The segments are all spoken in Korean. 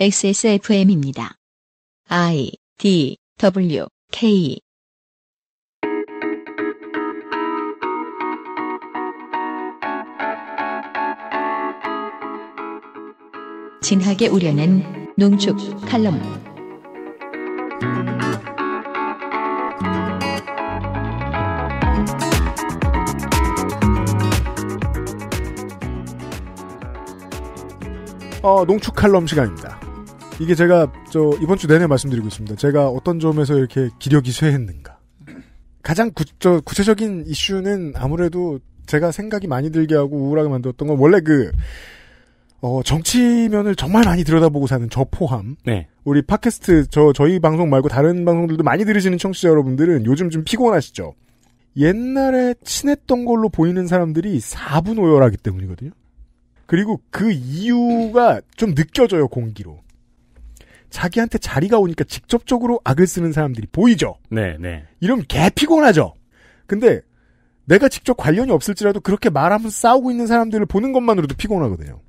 XSFM입니다. I D W K 진하게 우려낸 농축 칼럼 어, 농축 칼럼 시간입니다. 이게 제가 저 이번 주 내내 말씀드리고 있습니다. 제가 어떤 점에서 이렇게 기력이 쇠했는가. 가장 구, 저, 구체적인 이슈는 아무래도 제가 생각이 많이 들게 하고 우울하게 만들었던 건 원래 그 어, 정치면을 정말 많이 들여다보고 사는 저 포함. 네. 우리 팟캐스트, 저, 저희 방송 말고 다른 방송들도 많이 들으시는 청취자 여러분들은 요즘 좀 피곤하시죠? 옛날에 친했던 걸로 보이는 사람들이 4분 오열하기 때문이거든요. 그리고 그 이유가 좀 느껴져요, 공기로. 자기한테 자리가 오니까 직접적으로 악을 쓰는 사람들이 보이죠? 네, 네. 이러면 개 피곤하죠? 근데 내가 직접 관련이 없을지라도 그렇게 말하면서 싸우고 있는 사람들을 보는 것만으로도 피곤하거든요.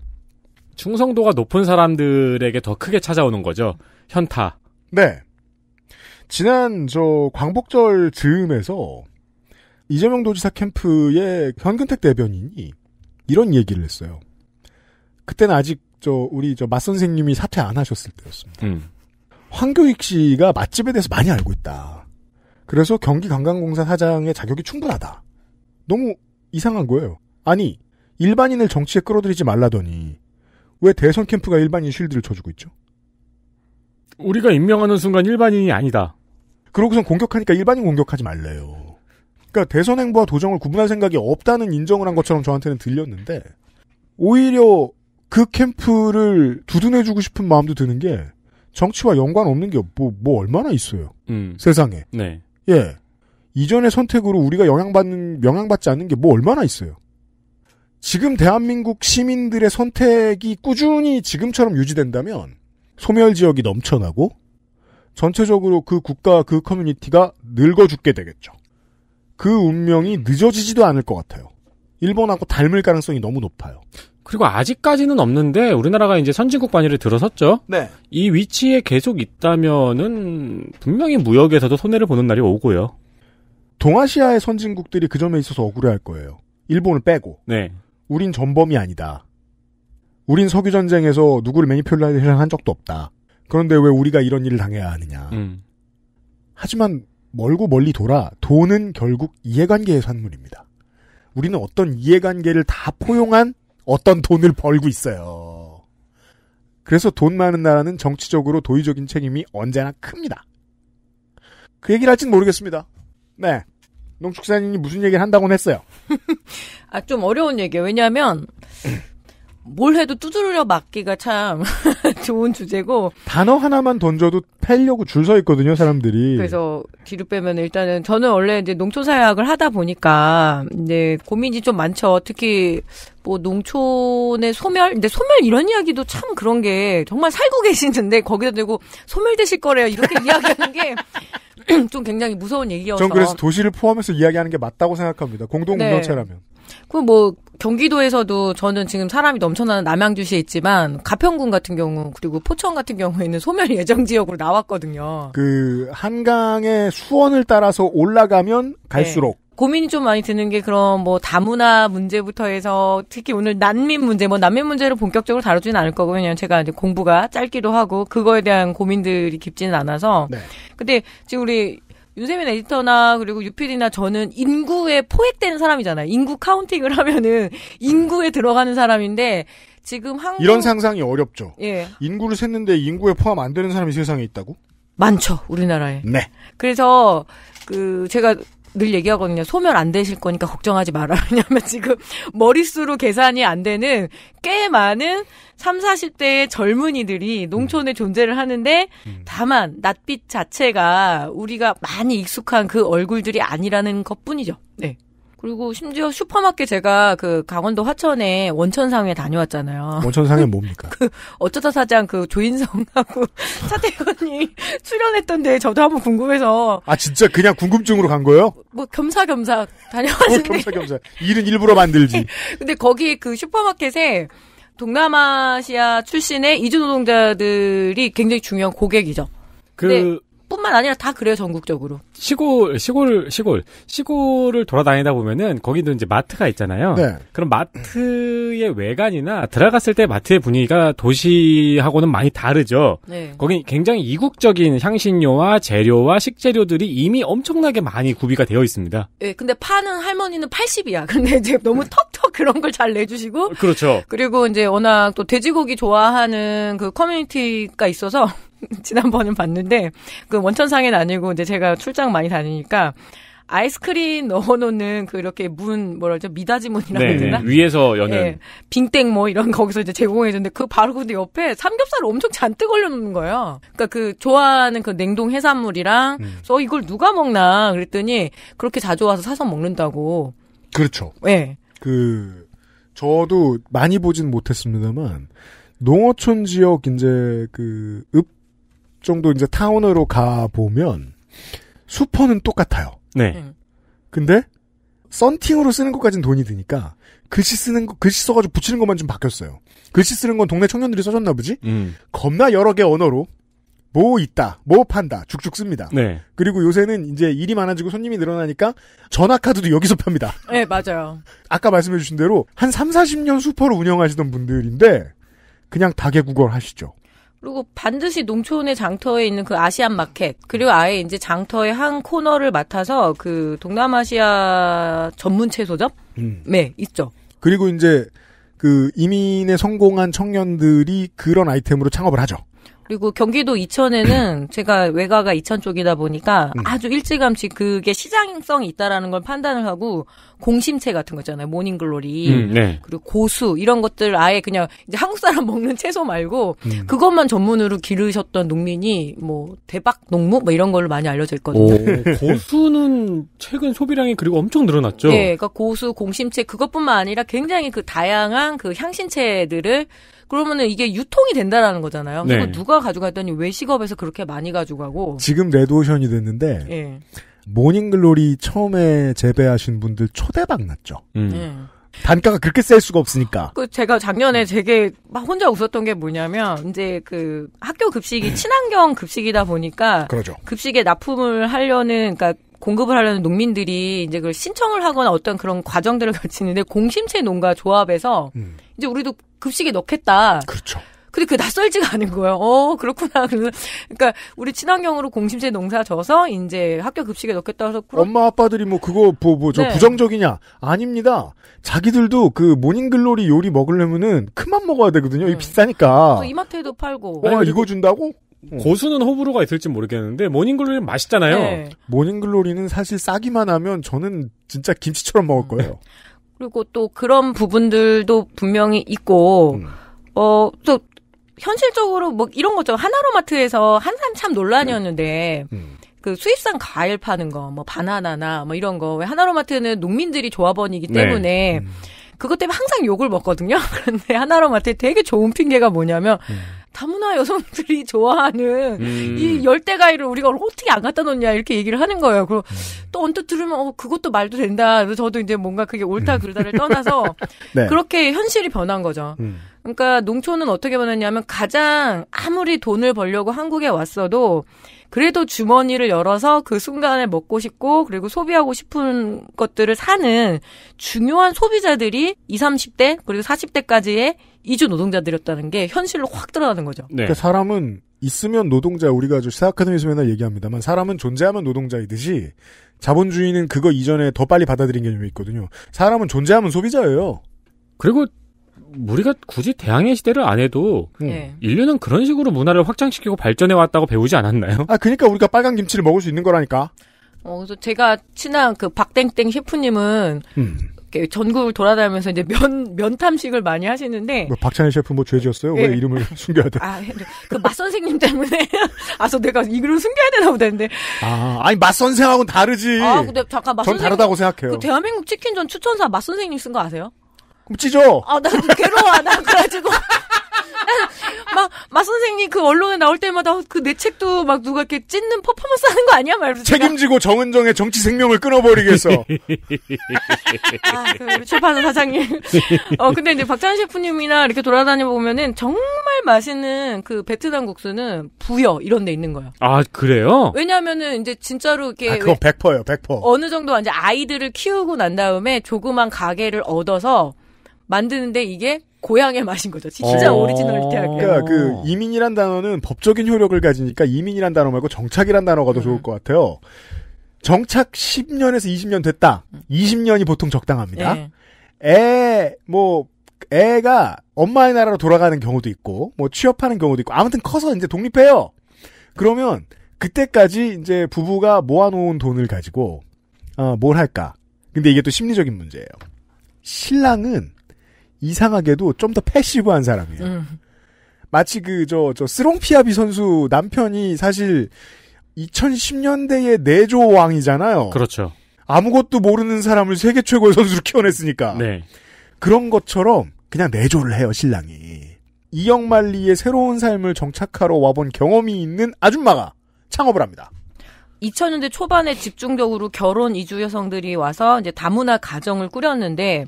충성도가 높은 사람들에게 더 크게 찾아오는 거죠. 현타. 네. 지난 저 광복절 즈음에서 이재명 도지사 캠프의 현근택 대변인이 이런 얘기를 했어요. 그때는 아직 저 우리 저막 선생님이 사퇴 안 하셨을 때였습니다. 음. 황교익 씨가 맛집에 대해서 많이 알고 있다. 그래서 경기관광공사 사장의 자격이 충분하다. 너무 이상한 거예요. 아니 일반인을 정치에 끌어들이지 말라더니 왜 대선 캠프가 일반인 쉴드를 쳐주고 있죠? 우리가 임명하는 순간 일반인이 아니다. 그러고선 공격하니까 일반인 공격하지 말래요. 그러니까 대선 행보와 도정을 구분할 생각이 없다는 인정을 한 것처럼 저한테는 들렸는데 오히려 그 캠프를 두둔해주고 싶은 마음도 드는 게 정치와 연관 없는 게뭐뭐 뭐 얼마나 있어요. 음. 세상에. 네. 예. 이전의 선택으로 우리가 영향받는 영향받지 않는 게 뭐 얼마나 있어요. 지금 대한민국 시민들의 선택이 꾸준히 지금처럼 유지된다면 소멸 지역이 넘쳐나고 전체적으로 그 국가 그 커뮤니티가 늙어 죽게 되겠죠. 그 운명이 늦어지지도 않을 것 같아요. 일본하고 닮을 가능성이 너무 높아요. 그리고 아직까지는 없는데 우리나라가 이제 선진국 반열에 들어섰죠. 네. 이 위치에 계속 있다면은 분명히 무역에서도 손해를 보는 날이 오고요. 동아시아의 선진국들이 그 점에 있어서 억울해할 거예요. 일본을 빼고. 네. 우린 전범이 아니다. 우린 석유 전쟁에서 누구를 매니퓰레이션한 적도 없다. 그런데 왜 우리가 이런 일을 당해야 하느냐. 음. 하지만 멀고 멀리 돌아 돈은 결국 이해관계의 산물입니다. 우리는 어떤 이해관계를 다 포용한 어떤 돈을 벌고 있어요. 그래서 돈 많은 나라는 정치적으로 도의적인 책임이 언제나 큽니다. 그 얘기를 할진 모르겠습니다. 네. 농축산인이 무슨 얘기를 한다고는 했어요. 아, 좀 어려운 얘기예요. 왜냐하면 뭘 해도 두드려 맞기가 참 좋은 주제고 단어 하나만 던져도 팔려고 줄 서 있거든요 사람들이 그래서 뒤로 빼면 일단은 저는 원래 이제 농촌 사회학을 하다 보니까 이제 고민이 좀 많죠 특히 뭐 농촌의 소멸 근데 소멸 이런 이야기도 참 그런 게 정말 살고 계시는데 거기다 대고 소멸되실 거래요 이렇게 이야기하는 게 좀 굉장히 무서운 얘기여서 전 그래서 도시를 포함해서 이야기하는 게 맞다고 생각합니다 공동 운영체라면 네. 그뭐 경기도에서도 저는 지금 사람이 넘쳐나는 남양주시에 있지만 가평군 같은 경우 그리고 포천 같은 경우에는 소멸 예정 지역으로 나왔거든요. 그 한강의 수원을 따라서 올라가면 네. 갈수록 네. 고민이 좀 많이 드는 게 그런 뭐 다문화 문제부터 해서 특히 오늘 난민 문제 뭐 난민 문제를 본격적으로 다루지는 않을 거고 왜냐면 제가 이제 공부가 짧기도 하고 그거에 대한 고민들이 깊지는 않아서 네. 근데 지금 우리 윤세민 에디터나 그리고 유필이나 저는 인구에 포획되는 사람이잖아요. 인구 카운팅을 하면은 인구에 들어가는 사람인데 지금 한국 이런 상상이 어렵죠. 예. 인구를 셌는데 인구에 포함 안 되는 사람이 세상에 있다고? 많죠. 우리나라에. 네. 그래서 그 제가 늘 얘기하거든요. 소멸 안 되실 거니까 걱정하지 마라. 왜냐면 지금 머릿수로 계산이 안 되는 꽤 많은 3, 0 40대의 젊은이들이 농촌에 음. 존재를 하는데 음. 다만 낯빛 자체가 우리가 많이 익숙한 그 얼굴들이 아니라는 것뿐이죠. 네. 그리고 심지어 슈퍼마켓 제가 그 강원도 화천에 원천상에 다녀왔잖아요. 원천상에 뭡니까? 그 어쩌다 사장 그 조인성하고 차태현이 출연했던데 저도 한번 궁금해서. 아 진짜 그냥 궁금증으로 간 거예요? 뭐 겸사겸사 어, 다녀왔는데. 어, 겸사겸사 일은 일부러 만들지. 근데 거기 그 슈퍼마켓에 동남아시아 출신의 이주 노동자들이 굉장히 중요한 고객이죠. 그 뿐만 아니라 다 그래요, 전국적으로. 시골, 시골, 시골. 시골을 돌아다니다 보면은 거기도 이제 마트가 있잖아요. 네. 그럼 마트의 외관이나 들어갔을 때 마트의 분위기가 도시하고는 많이 다르죠. 네. 거긴 굉장히 이국적인 향신료와 재료와 식재료들이 이미 엄청나게 많이 구비가 되어 있습니다. 네, 근데 파는 할머니는 80이야. 근데 이제 너무 턱턱 그런 걸 잘 내주시고. 그렇죠. 그리고 이제 워낙 또 돼지고기 좋아하는 그 커뮤니티가 있어서 지난번에 봤는데 그 원천상엔 아니고 이제 제가 출장 많이 다니니까 아이스크림 넣어놓는 그 이렇게 문 뭐라죠 그 미닫이 문이라고 네, 되나 네, 위에서 여는 네, 빙땡 뭐 이런 거기서 이제 제공해 주는데 그 바로 근데 옆에 삼겹살을 엄청 잔뜩 올려놓는 거예요. 그러니까 그 좋아하는 그 냉동 해산물이랑 음. 어 이걸 누가 먹나 그랬더니 그렇게 자주 와서 사서 먹는다고. 그렇죠. 예. 네. 그 저도 많이 보진 못했습니다만 농어촌 지역 이제 그읍 정도 이제 타운으로 가 보면 수퍼는 똑같아요. 네. 네. 근데 썬팅으로 쓰는 것까진 돈이 드니까 글씨 쓰는 거 글씨 써가지고 붙이는 것만 좀 바뀌었어요. 글씨 쓰는 건 동네 청년들이 써줬나 보지. 음. 겁나 여러 개 언어로 뭐 있다, 뭐 판다, 죽죽 씁니다. 네. 그리고 요새는 이제 일이 많아지고 손님이 늘어나니까 전화카드도 여기서 팝니다. 네, 맞아요. 아까 말씀해주신 대로 한 3, 40년 수퍼를 운영하시던 분들인데 그냥 다개국어를 하시죠. 그리고 반드시 농촌의 장터에 있는 그 아시안 마켓 그리고 아예 이제 장터의 한 코너를 맡아서 그 동남아시아 전문 채소점 음. 네 있죠. 그리고 이제 그 이민에 성공한 청년들이 그런 아이템으로 창업을 하죠. 그리고 경기도 이천에는 제가 외가가 이천 쪽이다 보니까 음. 아주 일찌감치 그게 시장성이 있다라는 걸 판단을 하고 공심채 같은 거 있잖아요. 모닝글로리. 음, 네. 그리고 고수 이런 것들 아예 그냥 이제 한국 사람 먹는 채소 말고 음. 그것만 전문으로 기르셨던 농민이 뭐 대박 농무 뭐 이런 걸로 많이 알려져 있거든요. 오, 네, 고수는 최근 소비량이 그리고 엄청 늘어났죠. 네. 그러니까 고수, 공심채 그것뿐만 아니라 굉장히 그 다양한 그 향신채들을 그러면은 이게 유통이 된다라는 거잖아요. 네. 그리고 누가 가져갔더니 외식업에서 그렇게 많이 가져가고 지금 레드오션이 됐는데 예. 모닝글로리 처음에 재배하신 분들 초대박 났죠. 음. 예. 단가가 그렇게 셀 수가 없으니까. 그 제가 작년에 되게 막 혼자 웃었던 게 뭐냐면 이제 그 학교 급식이 음. 친환경 급식이다 보니까 그러죠. 급식에 납품을 하려는 그러니까 공급을 하려는 농민들이 이제 그걸 신청을 하거나 어떤 그런 과정들을 거치는데 공심체 농가 조합에서 음. 이제 우리도 급식에 넣겠다. 그렇죠. 근데 그게 낯설지가 않은 거예요. 어, 그렇구나. 그러니까 우리 친환경으로 공심제 농사 져서, 이제 학교 급식에 넣겠다 해서. 그럼... 엄마, 아빠들이 뭐, 그거, 뭐, 뭐, 저 네. 부정적이냐? 아닙니다. 자기들도 그 모닝글로리 요리 먹으려면은 큰맘 먹어야 되거든요. 이 네. 음. 비싸니까. 이마트에도 팔고. 와, 어, 이거 그 준다고? 어. 고수는 호불호가 있을지 모르겠는데 모닝글로리 는 맛있잖아요. 네. 모닝글로리는 사실 싸기만 하면 저는 진짜 김치처럼 먹을 거예요. 그리고 또 그런 부분들도 분명히 있고 음. 어또 현실적으로 뭐 이런 것처럼 하나로마트에서 한참 참 논란이었는데 네. 음. 그 수입산 과일 파는 거, 뭐 바나나나 뭐 이런 거. 왜 하나로마트는 농민들이 조합원이기 네. 때문에 네. 음. 그것 때문에 항상 욕을 먹거든요. 그런데 하나로마트에 되게 좋은 핑계가 뭐냐면 음. 다문화 여성들이 좋아하는 음. 이열대가이를 우리가 어떻게 안 갖다 놓냐 이렇게 얘기를 하는 거예요. 그리고 음. 또 언뜻 들으면 어 그것도 말도 된다. 저도 이제 뭔가 그게 옳다 음. 그르다를 떠나서 네. 그렇게 현실이 변한 거죠. 음. 그러니까 농촌은 어떻게 변했냐면 가장 아무리 돈을 벌려고 한국에 왔어도 그래도 주머니를 열어서 그 순간에 먹고 싶고 그리고 소비하고 싶은 것들을 사는 중요한 소비자들이 20, 30대 그리고 40대까지의 이주 노동자들이었다는 게 현실로 확 드러나는 거죠. 네. 그러니까 사람은 있으면 노동자 우리가 저 시사카데미에서 맨날 얘기합니다만 사람은 존재하면 노동자이듯이 자본주의는 그거 이전에 더 빨리 받아들인 개념이 있거든요. 사람은 존재하면 소비자예요. 그리고 우리가 굳이 대항해 시대를 안 해도 네. 음. 인류는 그런 식으로 문화를 확장시키고 발전해 왔다고 배우지 않았나요? 아 그러니까 우리가 빨간 김치를 먹을 수 있는 거라니까. 어, 그래서 제가 친한 그 박땡땡 셰프님은 음. 전국을 돌아다니면서 이제 면 면탐식을 많이 하시는데 뭐 박찬일 셰프 뭐 죄지었어요? 네. 왜 예. 이름을 숨겨야 돼? 아그맛 네. 선생님 때문에 아서 내가 이름을 숨겨야 되나 보다 는데아 아니 맛 선생하고는 다르지. 아 근데 잠깐 맛전 선생님, 다르다고 생각해요. 그 대한민국 치킨전 추천사 맛 선생님 쓴 거 아세요? 그럼 찢어. 아나 그 괴로워 나 그래가지고. 막, 막 선생님 그 언론에 나올 때마다 그 내 책도 막 누가 이렇게 찢는 퍼포먼스 하는 거 아니야? 말로 책임지고 정은정의 정치 생명을 끊어버리겠어. 아, 그 출판사 사장님. 어, 근데 이제 박찬 셰프님이나 이렇게 돌아다녀 보면은 정말 맛있는 그 베트남 국수는 부여 이런 데 있는 거야 아, 그래요? 왜냐면은 이제 진짜로 이게. 렇 아, 그건 1 0예요 100%. 어느 정도 이제 아이들을 키우고 난 다음에 조그만 가게를 얻어서 만드는데 이게 고향의 맛인 거죠. 진짜 어. 오리지널리티하게. 그러니까 그 어. 이민이란 단어는 법적인 효력을 가지니까 이민이란 단어 말고 정착이란 단어가 더 음. 좋을 것 같아요. 정착 10년에서 20년 됐다. 20년이 보통 적당합니다. 예. 애, 뭐, 애가 엄마의 나라로 돌아가는 경우도 있고, 뭐 취업하는 경우도 있고, 아무튼 커서 이제 독립해요. 그러면 그때까지 이제 부부가 모아놓은 돈을 가지고, 어, 뭘 할까? 근데 이게 또 심리적인 문제예요. 신랑은 이상하게도 좀 더 패시브한 사람이에요. 음. 마치 그 저 저 스롱피아비 선수 남편이 사실 2010년대의 내조 왕이잖아요. 그렇죠. 아무것도 모르는 사람을 세계 최고의 선수로 키워냈으니까. 네. 그런 것처럼 그냥 내조를 해요, 신랑이. 이영말리의 새로운 삶을 정착하러 와본 경험이 있는 아줌마가 창업을 합니다. 2000년대 초반에 집중적으로 결혼 이주 여성들이 와서 이제 다문화 가정을 꾸렸는데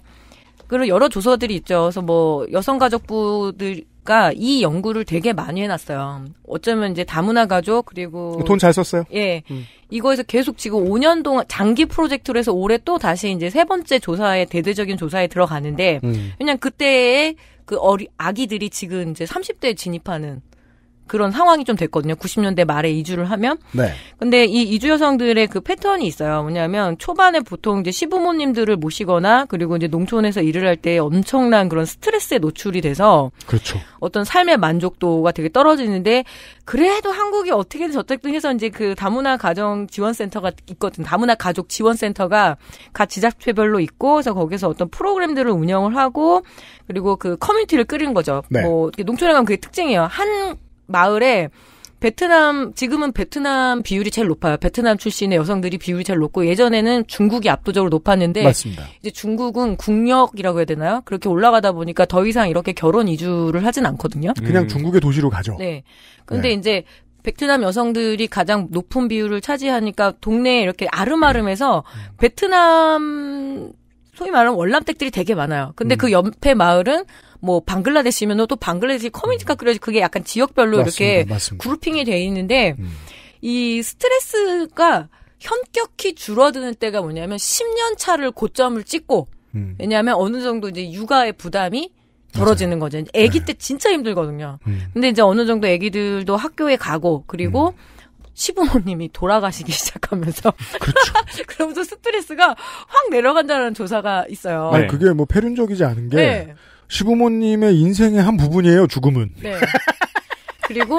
그리고 여러 조서들이 있죠. 그래서 뭐 여성가족부들 과이 연구를 되게 많이 해놨어요. 어쩌면 이제 다문화 가족 그리고 돈 잘 썼어요. 예, 음. 이거에서 계속 지금 5년 동안 장기 프로젝트로 해서 올해 또 다시 이제 세 번째 조사에 대대적인 조사에 들어가는데 음. 왜냐면 그때에 그 어리 아기들이 지금 이제 30대에 진입하는 그런 상황이 좀 됐거든요. 90년대 말에 이주를 하면. 네. 근데 이 이주 여성들의 그 패턴이 있어요. 뭐냐면 초반에 보통 이제 시부모님들을 모시거나 그리고 이제 농촌에서 일을 할 때 엄청난 그런 스트레스에 노출이 돼서 그렇죠. 어떤 삶의 만족도가 되게 떨어지는데 그래도 한국이 어떻게든 저택든 해서 이제 그 다문화 가정 지원센터가 있거든. 다문화 가족 지원센터가 각 지자체별로 있고 그래서 거기서 어떤 프로그램들을 운영을 하고 그리고 그 커뮤니티를 끓인 거죠. 네. 뭐 농촌에 가면 그게 특징이에요. 한 마을에 베트남 지금은 베트남 비율이 제일 높아요. 베트남 출신의 여성들이 비율이 제일 높고 예전에는 중국이 압도적으로 높았는데 맞습니다. 이제 중국은 국력이라고 해야 되나요? 그렇게 올라가다 보니까 더 이상 이렇게 결혼 이주를 하진 않거든요. 그냥 음. 중국의 도시로 가죠. 네. 근데 네. 이제 베트남 여성들이 가장 높은 비율을 차지하니까 동네에 이렇게 아름아름해서 음. 베트남 소위 말하면 월남댁들이 되게 많아요. 근데 음. 그 옆에 마을은 뭐 방글라데시면은 또 방글라데시 커뮤니티가 그려지 음. 그게 약간 지역별로 맞습니다. 이렇게 맞습니다. 그룹핑이 돼 있는데 음. 이 스트레스가 현격히 줄어드는 때가 뭐냐면 10년 차를 고점을 찍고 음. 왜냐하면 어느 정도 이제 육아의 부담이 덜어지는 거죠. 아기 네. 때 진짜 힘들거든요. 음. 근데 이제 어느 정도 아기들도 학교에 가고 그리고 음. 시부모님이 돌아가시기 시작하면서 그렇죠. 그러면서 스트레스가 확 내려간다는 조사가 있어요. 아니, 그게 뭐 패륜적이지 않은 게 네. 시부모님의 인생의 한 부분이에요. 죽음은. 네. 그리고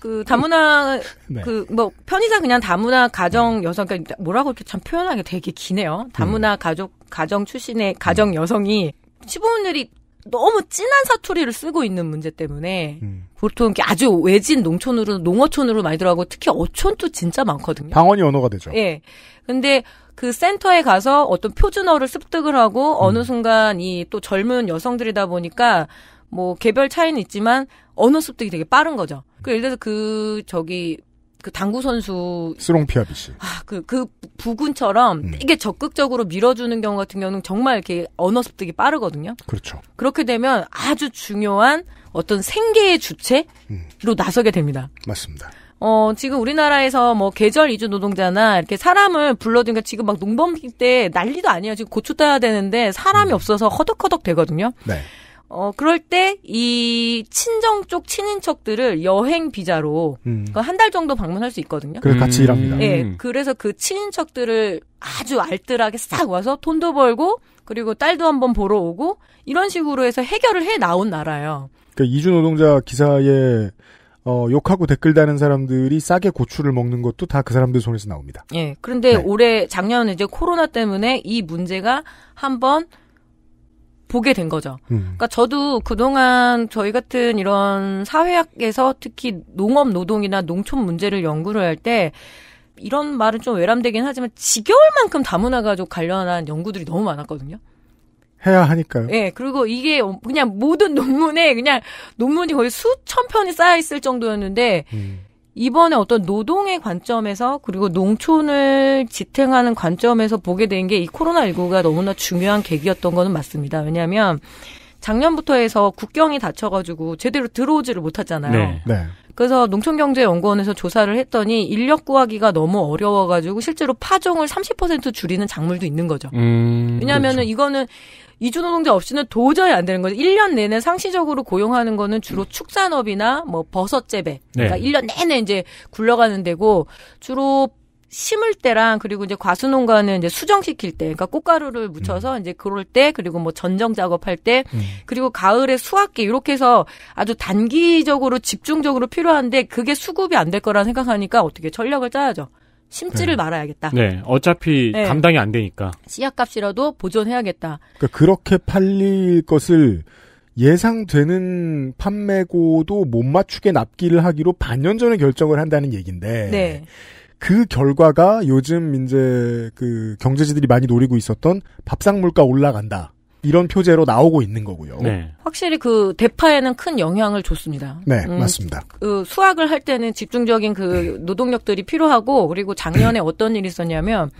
그 다문화 네. 그뭐 편의상 그냥 다문화 가정 음. 여성 그러니까 뭐라고 이렇게 참 표현하기 되게 기네요. 다문화 음. 가족 가정 출신의 가정 음. 여성이 시부모들이 너무 진한 사투리를 쓰고 있는 문제 때문에 음. 보통 이렇게 아주 외진 농촌으로 농어촌으로 많이 들어가고 특히 어촌도 진짜 많거든요. 방언이 언어가 되죠. 예. 근데 그 센터에 가서 어떤 표준어를 습득을 하고 음. 어느 순간 이 또 젊은 여성들이다 보니까 뭐 개별 차이는 있지만 언어 습득이 되게 빠른 거죠. 그 예를 들어서 그 저기 그 당구 선수 스롱피아비 씨. 아, 그, 그 부군처럼 음. 되게 적극적으로 밀어주는 경우 같은 경우는 정말 이렇게 언어 습득이 빠르거든요. 그렇죠. 그렇게 되면 아주 중요한 어떤 생계의 주체로 음. 나서게 됩니다. 맞습니다. 어, 지금 우리나라에서 뭐 계절 이주 노동자나 이렇게 사람을 불러주니까 지금 막 농번기 때 난리도 아니에요. 지금 고추 따야 되는데 사람이 음. 없어서 허덕허덕 되거든요. 네. 어, 그럴 때 이 친정 쪽 친인척들을 여행 비자로 음. 한달 정도 방문할 수 있거든요. 그래 같이 음. 일합니다. 예. 네, 그래서 그 친인척들을 아주 알뜰하게 싹 와서 돈도 벌고 그리고 딸도 한번 보러 오고 이런 식으로 해서 해결을 해 나온 나라예요. 그러니까 이주 노동자 기사에 어, 욕하고 댓글 다는 사람들이 싸게 고추를 먹는 것도 다 그 사람들 손에서 나옵니다. 예. 그런데 네. 올해 작년 이제 코로나 때문에 이 문제가 한번 보게 된 거죠. 음. 그러니까 저도 그동안 저희 같은 이런 사회학에서 특히 농업 노동이나 농촌 문제를 연구를 할 때 이런 말은 좀 외람되긴 하지만 지겨울 만큼 다문화 가족 관련한 연구들이 너무 많았거든요. 해야 하니까요. 예, 그리고 이게 그냥 모든 논문에 그냥 논문이 거의 수천 편이 쌓여 있을 정도였는데 음. 이번에 어떤 노동의 관점에서 그리고 농촌을 지탱하는 관점에서 보게 된 게 이 코로나19가 너무나 중요한 계기였던 거는 맞습니다. 왜냐하면 작년부터 해서 국경이 닫혀가지고 제대로 들어오지를 못하잖아요. 네. 네. 그래서 농촌경제연구원에서 조사를 했더니 인력 구하기가 너무 어려워가지고 실제로 파종을 30% 줄이는 작물도 있는 거죠. 음, 왜냐하면은 그렇죠. 이거는 이주노동자 없이는 도저히 안 되는 거죠. 1년 내내 상시적으로 고용하는 거는 주로 축산업이나 뭐 버섯 재배. 네. 그러니까 네. 1년 내내 이제 굴러가는 데고 주로 심을 때랑 그리고 이제 과수농가는 이제 수정시킬 때, 그러니까 꽃가루를 묻혀서 음. 이제 그럴 때, 그리고 뭐 전정 작업할 때, 음. 그리고 가을에 수확기 이렇게 해서 아주 단기적으로 집중적으로 필요한데 그게 수급이 안 될 거라 생각하니까 어떻게 전략을 짜야죠. 심지를 네. 말아야겠다. 네, 어차피 네. 감당이 안 되니까. 씨앗값이라도 보존해야겠다. 그러니까 그렇게 팔릴 것을 예상되는 판매고도 못 맞추게 납기를 하기로 반년 전에 결정을 한다는 얘기인데 네. 그 결과가 요즘 이제 그 경제지들이 많이 노리고 있었던 밥상 물가 올라간다. 이런 표제로 나오고 있는 거고요. 네. 확실히 그 대파에는 큰 영향을 줬습니다. 네, 음, 맞습니다. 그 수학을 할 때는 집중적인 그 노동력들이 필요하고 그리고 작년에 어떤 일이 있었냐면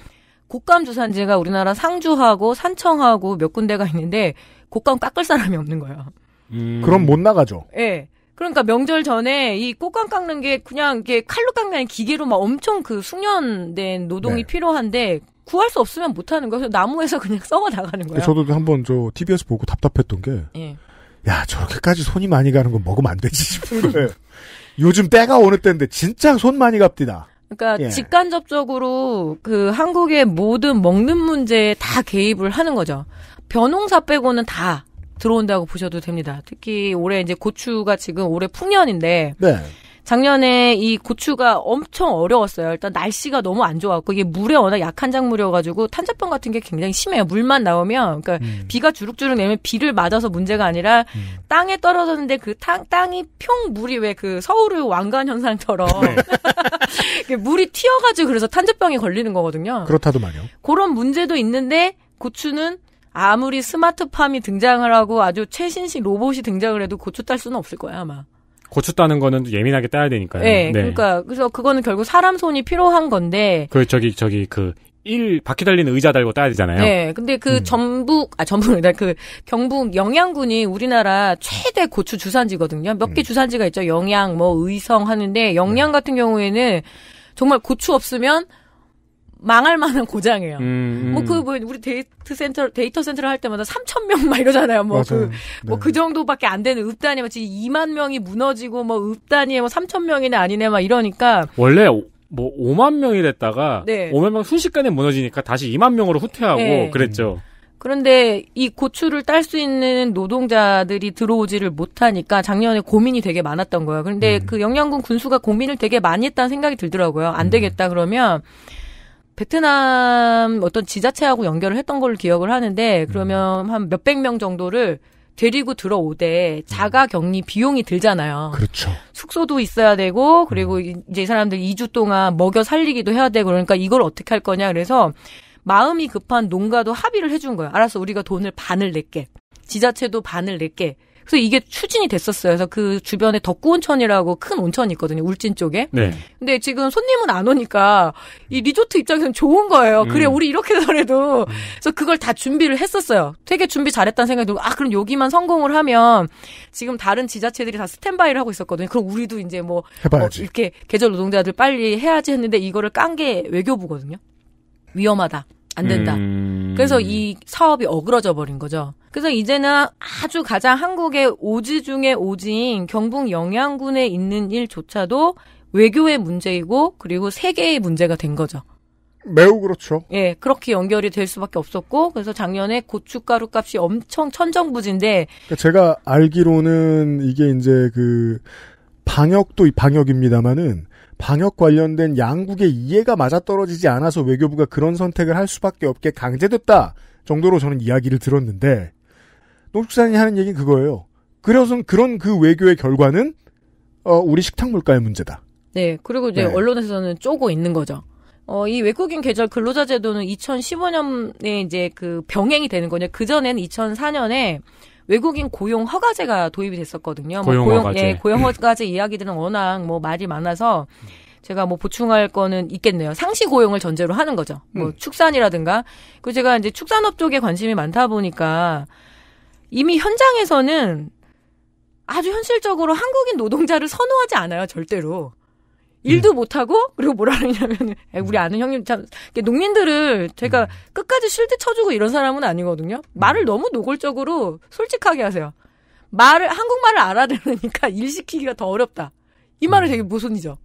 곶감 주산지가 우리나라 상주하고 산청하고 몇 군데가 있는데 곶감 깎을 사람이 없는 거예요. 음... 그럼 못 나가죠. 예. 네. 그러니까 명절 전에 이곶감 깎는 게 그냥 이게 칼로 깎는 기계로 막 엄청 그 숙련된 노동이 네. 필요한데 구할 수 없으면 못 하는 거예요. 나무에서 그냥 썩어 나가는 거예요. 저도 한번 저 TBS 보고 답답했던 게, 예. 야 저렇게까지 손이 많이 가는 건 먹으면 안 되지 싶은 거예요. 요즘 때가 어느 때인데 진짜 손 많이 갑디다. 그러니까 예. 직간접적으로 그 한국의 모든 먹는 문제에 다 개입을 하는 거죠. 변홍사 빼고는 다 들어온다고 보셔도 됩니다. 특히 올해 이제 고추가 지금 올해 풍년인데 네. 작년에 이 고추가 엄청 어려웠어요. 일단 날씨가 너무 안 좋았고 이게 물에 워낙 약한 작물이어가지고 탄저병 같은 게 굉장히 심해요. 물만 나오면 그러니까 음. 비가 주룩주룩 내면 비를 맞아서 문제가 아니라 음. 땅에 떨어졌는데 그 땅, 땅이 평 물이 왜 그 서울의 왕관 현상처럼 네. 물이 튀어가지고 그래서 탄저병이 걸리는 거거든요. 그렇다도 말이요. 그런 문제도 있는데 고추는 아무리 스마트팜이 등장을 하고 아주 최신식 로봇이 등장을 해도 고추 딸 수는 없을 거야 아마. 고쳤다는 거는 예민하게 따야 되니까요. 네, 네. 그러니까 그래서 그거는 결국 사람 손이 필요한 건데. 그 저기 저기 그. 일 바퀴 달린 의자 달고 따야 되잖아요. 네, 근데 그 음. 전북 아 전북이다 그 경북 영양군이 우리나라 최대 고추 주산지거든요. 몇개 음. 주산지가 있죠. 영양 뭐 의성 하는데 영양 네. 같은 경우에는 정말 고추 없으면 망할 만한 고장이에요. 음, 음. 뭐그 뭐 우리 데이터 센터 데이터 센터를 할 때마다 3천 명막 이러잖아요. 뭐 그 뭐그 네. 정도밖에 안 되는 읍단이 막 지금 2만 명이 무너지고 뭐 읍단이 뭐 3천 명이네 아니네 막 이러니까 원래 뭐 5만 명이 됐다가 네. 5만 명 순식간에 무너지니까 다시 2만 명으로 후퇴하고 네. 그랬죠. 음. 그런데 이 고추를 딸 수 있는 노동자들이 들어오지를 못하니까 작년에 고민이 되게 많았던 거예요. 그런데 음. 그 영양군 군수가 고민을 되게 많이 했다는 생각이 들더라고요. 안 음. 되겠다 그러면 베트남 어떤 지자체하고 연결을 했던 걸로 기억을 하는데 그러면 음. 한 몇백 명 정도를 데리고 들어오되 자가 음. 격리 비용이 들잖아요. 그렇죠. 숙소도 있어야 되고 그리고 음. 이제 이 사람들 2주 동안 먹여 살리기도 해야 되고 그러니까 이걸 어떻게 할 거냐 그래서 마음이 급한 농가도 합의를 해준 거예요. 알았어, 우리가 돈을 반을 낼게. 지자체도 반을 낼게. 그래서 이게 추진이 됐었어요. 그래서 그 주변에 덕구온천이라고 큰 온천이 있거든요. 울진 쪽에. 네. 근데 지금 손님은 안 오니까 이 리조트 입장에서는 좋은 거예요. 음. 그래 우리 이렇게 해서라도 그래서 그걸 다 준비를 했었어요. 되게 준비 잘했다는 생각이 들고 아 그럼 여기만 성공을 하면 지금 다른 지자체들이 다 스탠바이를 하고 있었거든요. 그럼 우리도 이제 뭐 어, 이렇게 계절 노동자들 빨리 해야지 했는데 이거를 깐 게 외교부거든요. 위험하다. 안 된다. 음... 그래서 이 사업이 어그러져 버린 거죠. 그래서 이제는 아주 가장 한국의 오지 중의 오지인 경북 영양군에 있는 일조차도 외교의 문제이고 그리고 세계의 문제가 된 거죠. 매우 그렇죠. 예, 그렇게 연결이 될 수밖에 없었고 그래서 작년에 고춧가루 값이 엄청 천정부지인데 그러니까 제가 알기로는 이게 이제 그 방역도 방역입니다마는 방역 관련된 양국의 이해가 맞아떨어지지 않아서 외교부가 그런 선택을 할 수밖에 없게 강제됐다 정도로 저는 이야기를 들었는데 농축산이 하는 얘기는 그거예요. 그래서 그런 그 외교의 결과는 어, 우리 식탁 물가의 문제다. 네, 그리고 이제 네. 언론에서는 쪼고 있는 거죠. 어, 이 외국인 계절 근로자 제도는 2015년에 이제 그 병행이 되는 거냐. 그전엔 2004년에 외국인 고용 허가제가 도입이 됐었거든요. 뭐 고용, 뭐 고용 허가제. 예, 고용 허가제 이야기들은 워낙 뭐 말이 많아서 제가 뭐 보충할 거는 있겠네요. 상시 고용을 전제로 하는 거죠. 뭐 음. 축산이라든가. 그 제가 이제 축산업 쪽에 관심이 많다 보니까 이미 현장에서는 아주 현실적으로 한국인 노동자를 선호하지 않아요, 절대로. 일도 네. 못하고, 그리고 뭐라 그러냐면, 우리 음. 아는 형님 참, 농민들을 제가 음. 끝까지 쉴드 쳐주고 이런 사람은 아니거든요. 말을 너무 노골적으로 솔직하게 하세요. 말을, 한국말을 알아들으니까 일 시키기가 더 어렵다. 이 말은 되게 모순이죠.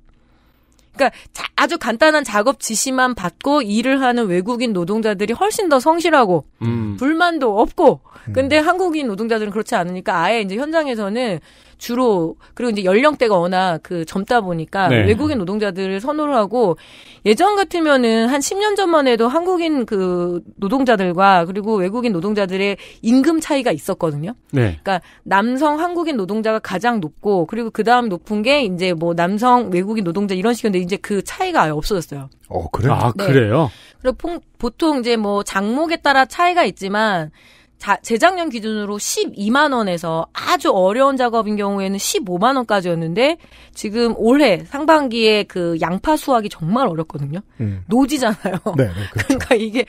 그러니까 아주 간단한 작업 지시만 받고 일을 하는 외국인 노동자들이 훨씬 더 성실하고 음. 불만도 없고 음. 근데 한국인 노동자들은 그렇지 않으니까 아예 이제 현장에서는 주로 그리고 이제 연령대가 워낙 그 젊다 보니까 네. 외국인 노동자들을 선호를 하고 예전 같으면은 한 10년 전만 해도 한국인 그 노동자들과 그리고 외국인 노동자들의 임금 차이가 있었거든요. 네. 그러니까 남성 한국인 노동자가 가장 높고 그리고 그다음 높은 게 이제 뭐 남성 외국인 노동자 이런 식인데 이제 그 차이가 아예 없어졌어요. 어, 그래요? 아, 네. 그래요? 그리고 보통 이제 뭐 장목에 따라 차이가 있지만 자, 재작년 기준으로 12만 원에서 아주 어려운 작업인 경우에는 15만 원까지였는데 지금 올해 상반기에 그 양파 수확이 정말 어렵거든요. 음. 노지잖아요. 네, 네, 그렇죠. 그러니까 이게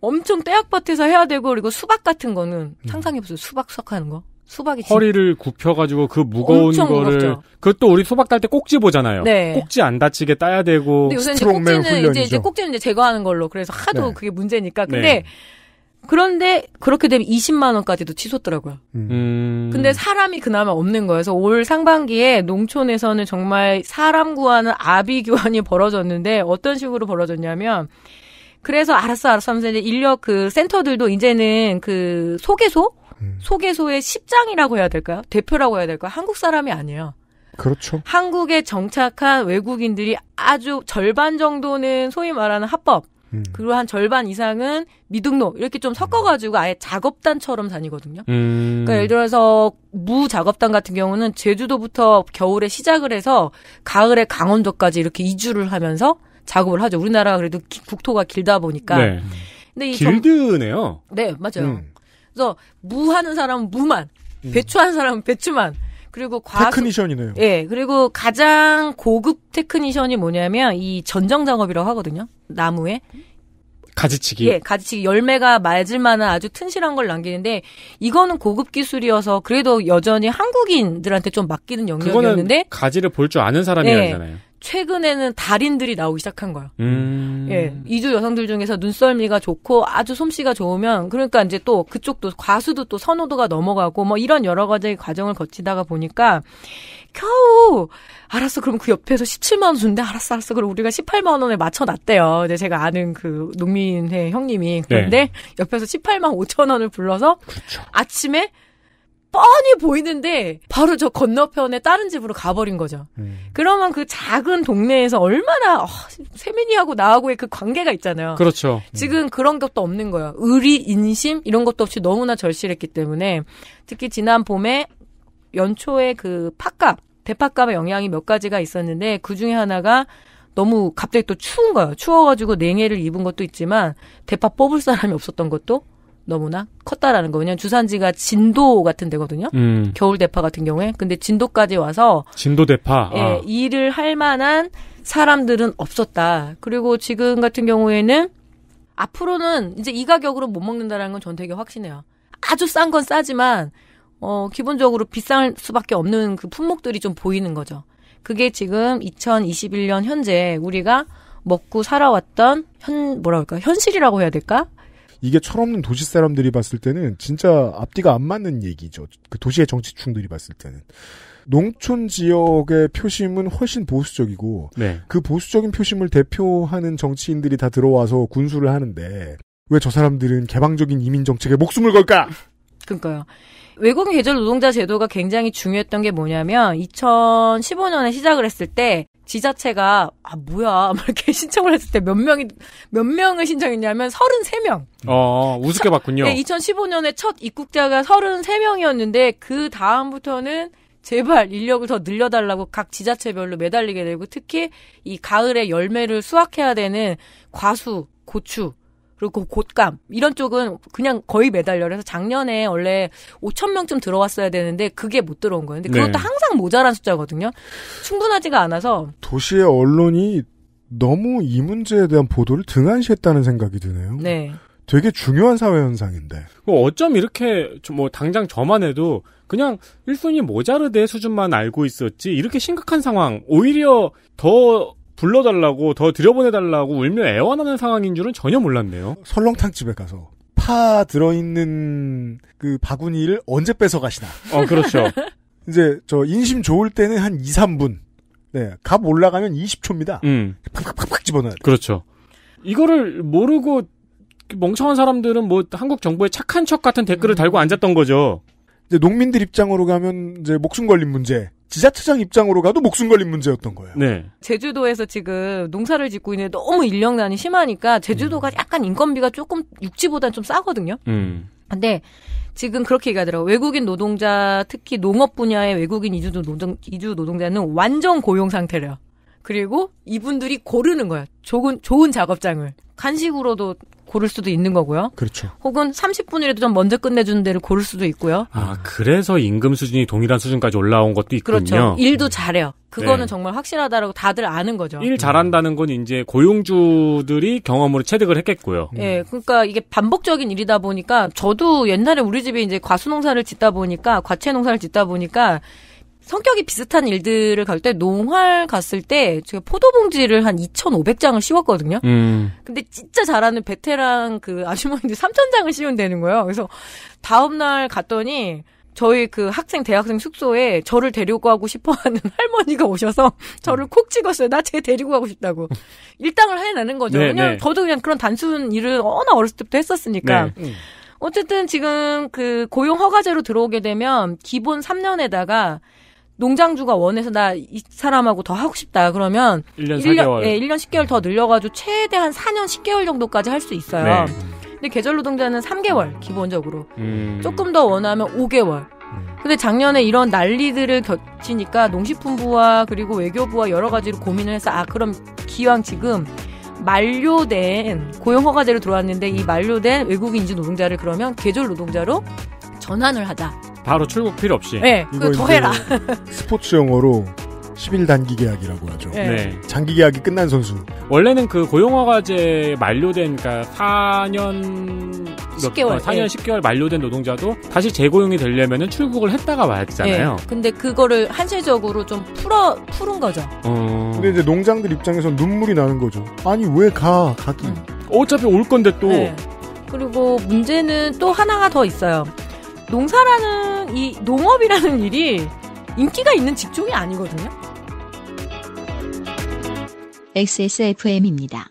엄청 떼약밭에서 해야 되고 그리고 수박 같은 거는 음. 상상해 보세요. 수박 수확하는 거. 수박이 허리를 굽혀가지고 그 무거운 거를 무겁죠. 그것도 우리 수박 딸 때 꼭지 보잖아요. 네. 꼭지 안 다치게 따야 되고. 근데 요새 이제 꼭지는 이 이제, 이제 꼭지는 이제 제거하는 걸로 그래서 하도 네. 그게 문제니까. 네. 근데 네. 그런데 그렇게 되면 20만 원까지도 치솟더라고요. 음. 음. 근데 사람이 그나마 없는 거예요. 그래서 올 상반기에 농촌에서는 정말 사람 구하는 아비 규환이 벌어졌는데 어떤 식으로 벌어졌냐면 그래서 알았어 알았어 하면서 이제 인력 그 센터들도 이제는 그 소개소 음. 소개소의 십장이라고 해야 될까요? 대표라고 해야 될까요? 한국 사람이 아니에요. 그렇죠. 한국에 정착한 외국인들이 아주 절반 정도는 소위 말하는 합법 음. 그리고 한 절반 이상은 미등록 이렇게 좀 섞어가지고 아예 작업단처럼 다니거든요. 음. 그러니까 예를 들어서 무 작업단 같은 경우는 제주도부터 겨울에 시작을 해서 가을에 강원도까지 이렇게 이주를 하면서 작업을 하죠. 우리나라 그래도 기, 국토가 길다 보니까. 네. 근데 이 길드네요. 점... 네 맞아요. 음. 그래서 무 하는 사람은 무만, 음. 배추 하는 사람은 배추만. 그리고 과수, 테크니션이네요. 예, 그리고 가장 고급 테크니션이 뭐냐면 이 전정 작업이라고 하거든요. 나무에 가지치기. 예, 가지치기 열매가 맞을 만한 아주 튼실한 걸 남기는데 이거는 고급 기술이어서 그래도 여전히 한국인들한테 좀 맡기는 영역이었는데 가지를 볼 줄 아는 사람이잖아요. 예. 네. 최근에는 달인들이 나오기 시작한 거예요. 음... 예, 이주 여성들 중에서 눈썰미가 좋고 아주 솜씨가 좋으면 그러니까 이제 또 그쪽도 과수도 또 선호도가 넘어가고 뭐 이런 여러 가지 과정을 거치다가 보니까 겨우 알았어 그럼 그 옆에서 17만 원 준대 알았어 알았어 그럼 우리가 18만 원에 맞춰놨대요. 이제 제가 아는 그 농민회 형님이 네. 그런데 네. 옆에서 18만 5천 원을 불러서 그렇죠. 아침에 뻔히 보이는데 바로 저 건너편에 다른 집으로 가버린 거죠. 음. 그러면 그 작은 동네에서 얼마나 어, 세민이하고 나하고의 그 관계가 있잖아요. 그렇죠. 지금 음. 그런 것도 없는 거예요. 의리, 인심 이런 것도 없이 너무나 절실했기 때문에 특히 지난 봄에 연초에 그 팥값, 대팥값의 영향이 몇 가지가 있었는데 그 중에 하나가 너무 갑자기 또 추운 거예요. 추워가지고 냉해를 입은 것도 있지만 대파 뽑을 사람이 없었던 것도 너무나 컸다라는 거. 왜냐면 주산지가 진도 같은 데거든요. 음. 겨울 대파 같은 경우에. 근데 진도까지 와서 진도 대파. 예, 아. 일을 할 만한 사람들은 없었다. 그리고 지금 같은 경우에는 앞으로는 이제 이 가격으로 못 먹는다라는 건 전 되게 확신해요. 아주 싼 건 싸지만 어 기본적으로 비쌀 수밖에 없는 그 품목들이 좀 보이는 거죠. 그게 지금 2021년 현재 우리가 먹고 살아왔던 현 뭐라 그럴까 현실이라고 해야 될까 이게 철없는 도시 사람들이 봤을 때는 진짜 앞뒤가 안 맞는 얘기죠. 그 도시의 정치충들이 봤을 때는. 농촌 지역의 표심은 훨씬 보수적이고 네. 그 보수적인 표심을 대표하는 정치인들이 다 들어와서 군수를 하는데 왜 저 사람들은 개방적인 이민 정책에 목숨을 걸까? 그러니까요. 외국인 계절 노동자 제도가 굉장히 중요했던 게 뭐냐면 2015년에 시작을 했을 때 지자체가 아 뭐야 막 이렇게 신청을 했을 때 몇 명이 몇 명을 신청했냐면 33명. 어, 우습게 봤군요. 네, 2015년에 첫 입국자가 33명이었는데 그 다음부터는 제발 인력을 더 늘려달라고 각 지자체별로 매달리게 되고 특히 이 가을에 열매를 수확해야 되는 과수, 고추 그리고 그 곶감 이런 쪽은 그냥 거의 매달려 그래서 작년에 원래 5천 명쯤 들어왔어야 되는데 그게 못 들어온 거예요. 근데 그것도 네. 항상 모자란 숫자거든요. 충분하지가 않아서 도시의 언론이 너무 이 문제에 대한 보도를 등한시했다는 생각이 드네요. 네. 되게 중요한 사회 현상인데. 그 어쩜 이렇게 뭐 당장 저만 해도 그냥 일손이 모자르대 수준만 알고 있었지 이렇게 심각한 상황 오히려 더 불러달라고 더 들여보내달라고 울며 애원하는 상황인 줄은 전혀 몰랐네요. 설렁탕 집에 가서 파 들어있는 그 바구니를 언제 뺏어 가시나? 어 그렇죠. 이제 저 인심 좋을 때는 한 2, 3분. 네, 값 올라가면 20초입니다. 음. 팍팍팍팍 집어넣어요 그렇죠. 이거를 모르고 멍청한 사람들은 뭐 한국 정부에 착한 척 같은 댓글을 달고 음. 앉았던 거죠. 이제 농민들 입장으로 가면 이제 목숨 걸린 문제. 지자체장 입장으로 가도 목숨 걸린 문제였던 거예요. 네. 제주도에서 지금 농사를 짓고 있는데 너무 인력난이 심하니까 제주도가 음. 약간 인건비가 조금 육지보단 좀 싸거든요. 음. 근데 지금 그렇게 얘기하더라고요. 외국인 노동자, 특히 농업 분야의 외국인 이주 노동, 이주 노동자는 완전 고용 상태래요. 그리고 이분들이 고르는 거야 좋은 좋은 작업장을 간식으로도 고를 수도 있는 거고요. 그렇죠. 혹은 30분이라도 좀 먼저 끝내주는 데를 고를 수도 있고요. 아 그래서 임금 수준이 동일한 수준까지 올라온 것도 있군요. 그렇죠. 일도 음. 잘해요. 그거는 네. 정말 확실하다라고 다들 아는 거죠. 일 잘한다는 건 이제 고용주들이 경험으로 체득을 했겠고요. 예, 네, 그러니까 이게 반복적인 일이다 보니까 저도 옛날에 우리 집에 이제 과수농사를 짓다 보니까 과채 농사를 짓다 보니까 성격이 비슷한 일들을 갈 때 농활 갔을 때 제가 포도봉지를 한 2,500장을 씌웠거든요. 음. 근데 진짜 잘하는 베테랑 그 아주머니들 3,000장을 씌운다는 거예요. 그래서 다음 날 갔더니 저희 그 학생 대학생 숙소에 저를 데리고 가고 싶어하는 할머니가 오셔서 저를 콕 찍었어요. 나 쟤 데리고 가고 싶다고 일당을 해내는 거죠. 네, 왜냐면 네. 저도 그냥 그런 단순 일을 어느 어렸을 때부터 했었으니까. 네. 음. 어쨌든 지금 그 고용 허가제로 들어오게 되면 기본 3년에다가 농장주가 원해서 나 이 사람하고 더 하고 싶다 그러면 1년 1년, 개월 예, 1년 10개월 더 늘려가지고 최대한 4년 10개월 정도까지 할 수 있어요. 네. 근데 계절 노동자는 3개월 기본적으로 음. 조금 더 원하면 5개월. 음. 근데 작년에 이런 난리들을 겹치니까 농식품부와 그리고 외교부와 여러 가지로 고민을 해서 아 그럼 기왕 지금 만료된 고용허가제로 들어왔는데 이 만료된 외국인 인지 노동자를 그러면 계절 노동자로 전환을 하자. 바로 출국 필요 없이. 네, 그더 해라. 스포츠 영어로 10일 단기 계약이라고 하죠. 네. 네. 장기 계약이 끝난 선수. 원래는 그 고용화 과제 만료된 그니까 4년 10개월 어, 4년 네. 10개월 만료된 노동자도 다시 재고용이 되려면 출국을 했다가 네. 왔잖아요. 네. 근데 그거를 한시적으로 좀 풀어 푸른 거죠. 어... 근데 이제 농장들 입장에서 눈물이 나는 거죠. 아니 왜 가? 가기 음. 어차피 올 건데 또. 네. 그리고 문제는 또 하나가 더 있어요. 농사라는 이 농업이라는 일이 인기가 있는 직종이 아니거든요. XSFM입니다.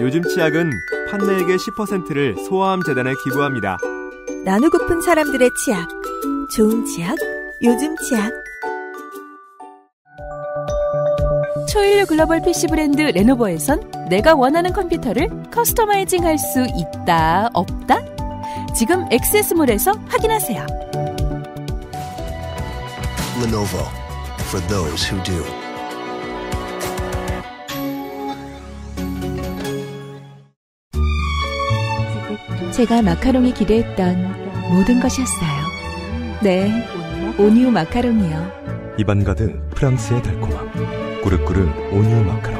요즘 치약은 판매액의 10%를 소아암 재단에 기부합니다. 나누고픈 사람들의 치약. 좋은 치약, 요즘 치약. 초일류 글로벌 PC 브랜드 레노버에선 내가 원하는 컴퓨터를 커스터마이징 할수 있다, 없다? 지금 액세스몰에서 확인하세요. Lenovo for those who do. 제가 마카롱이 기대했던 모든 것이었어요. 네, 오뉴 마카롱이요. 입안 가득 프랑스의 달콤함. 꾸르꾸르 오뉴 마카롱.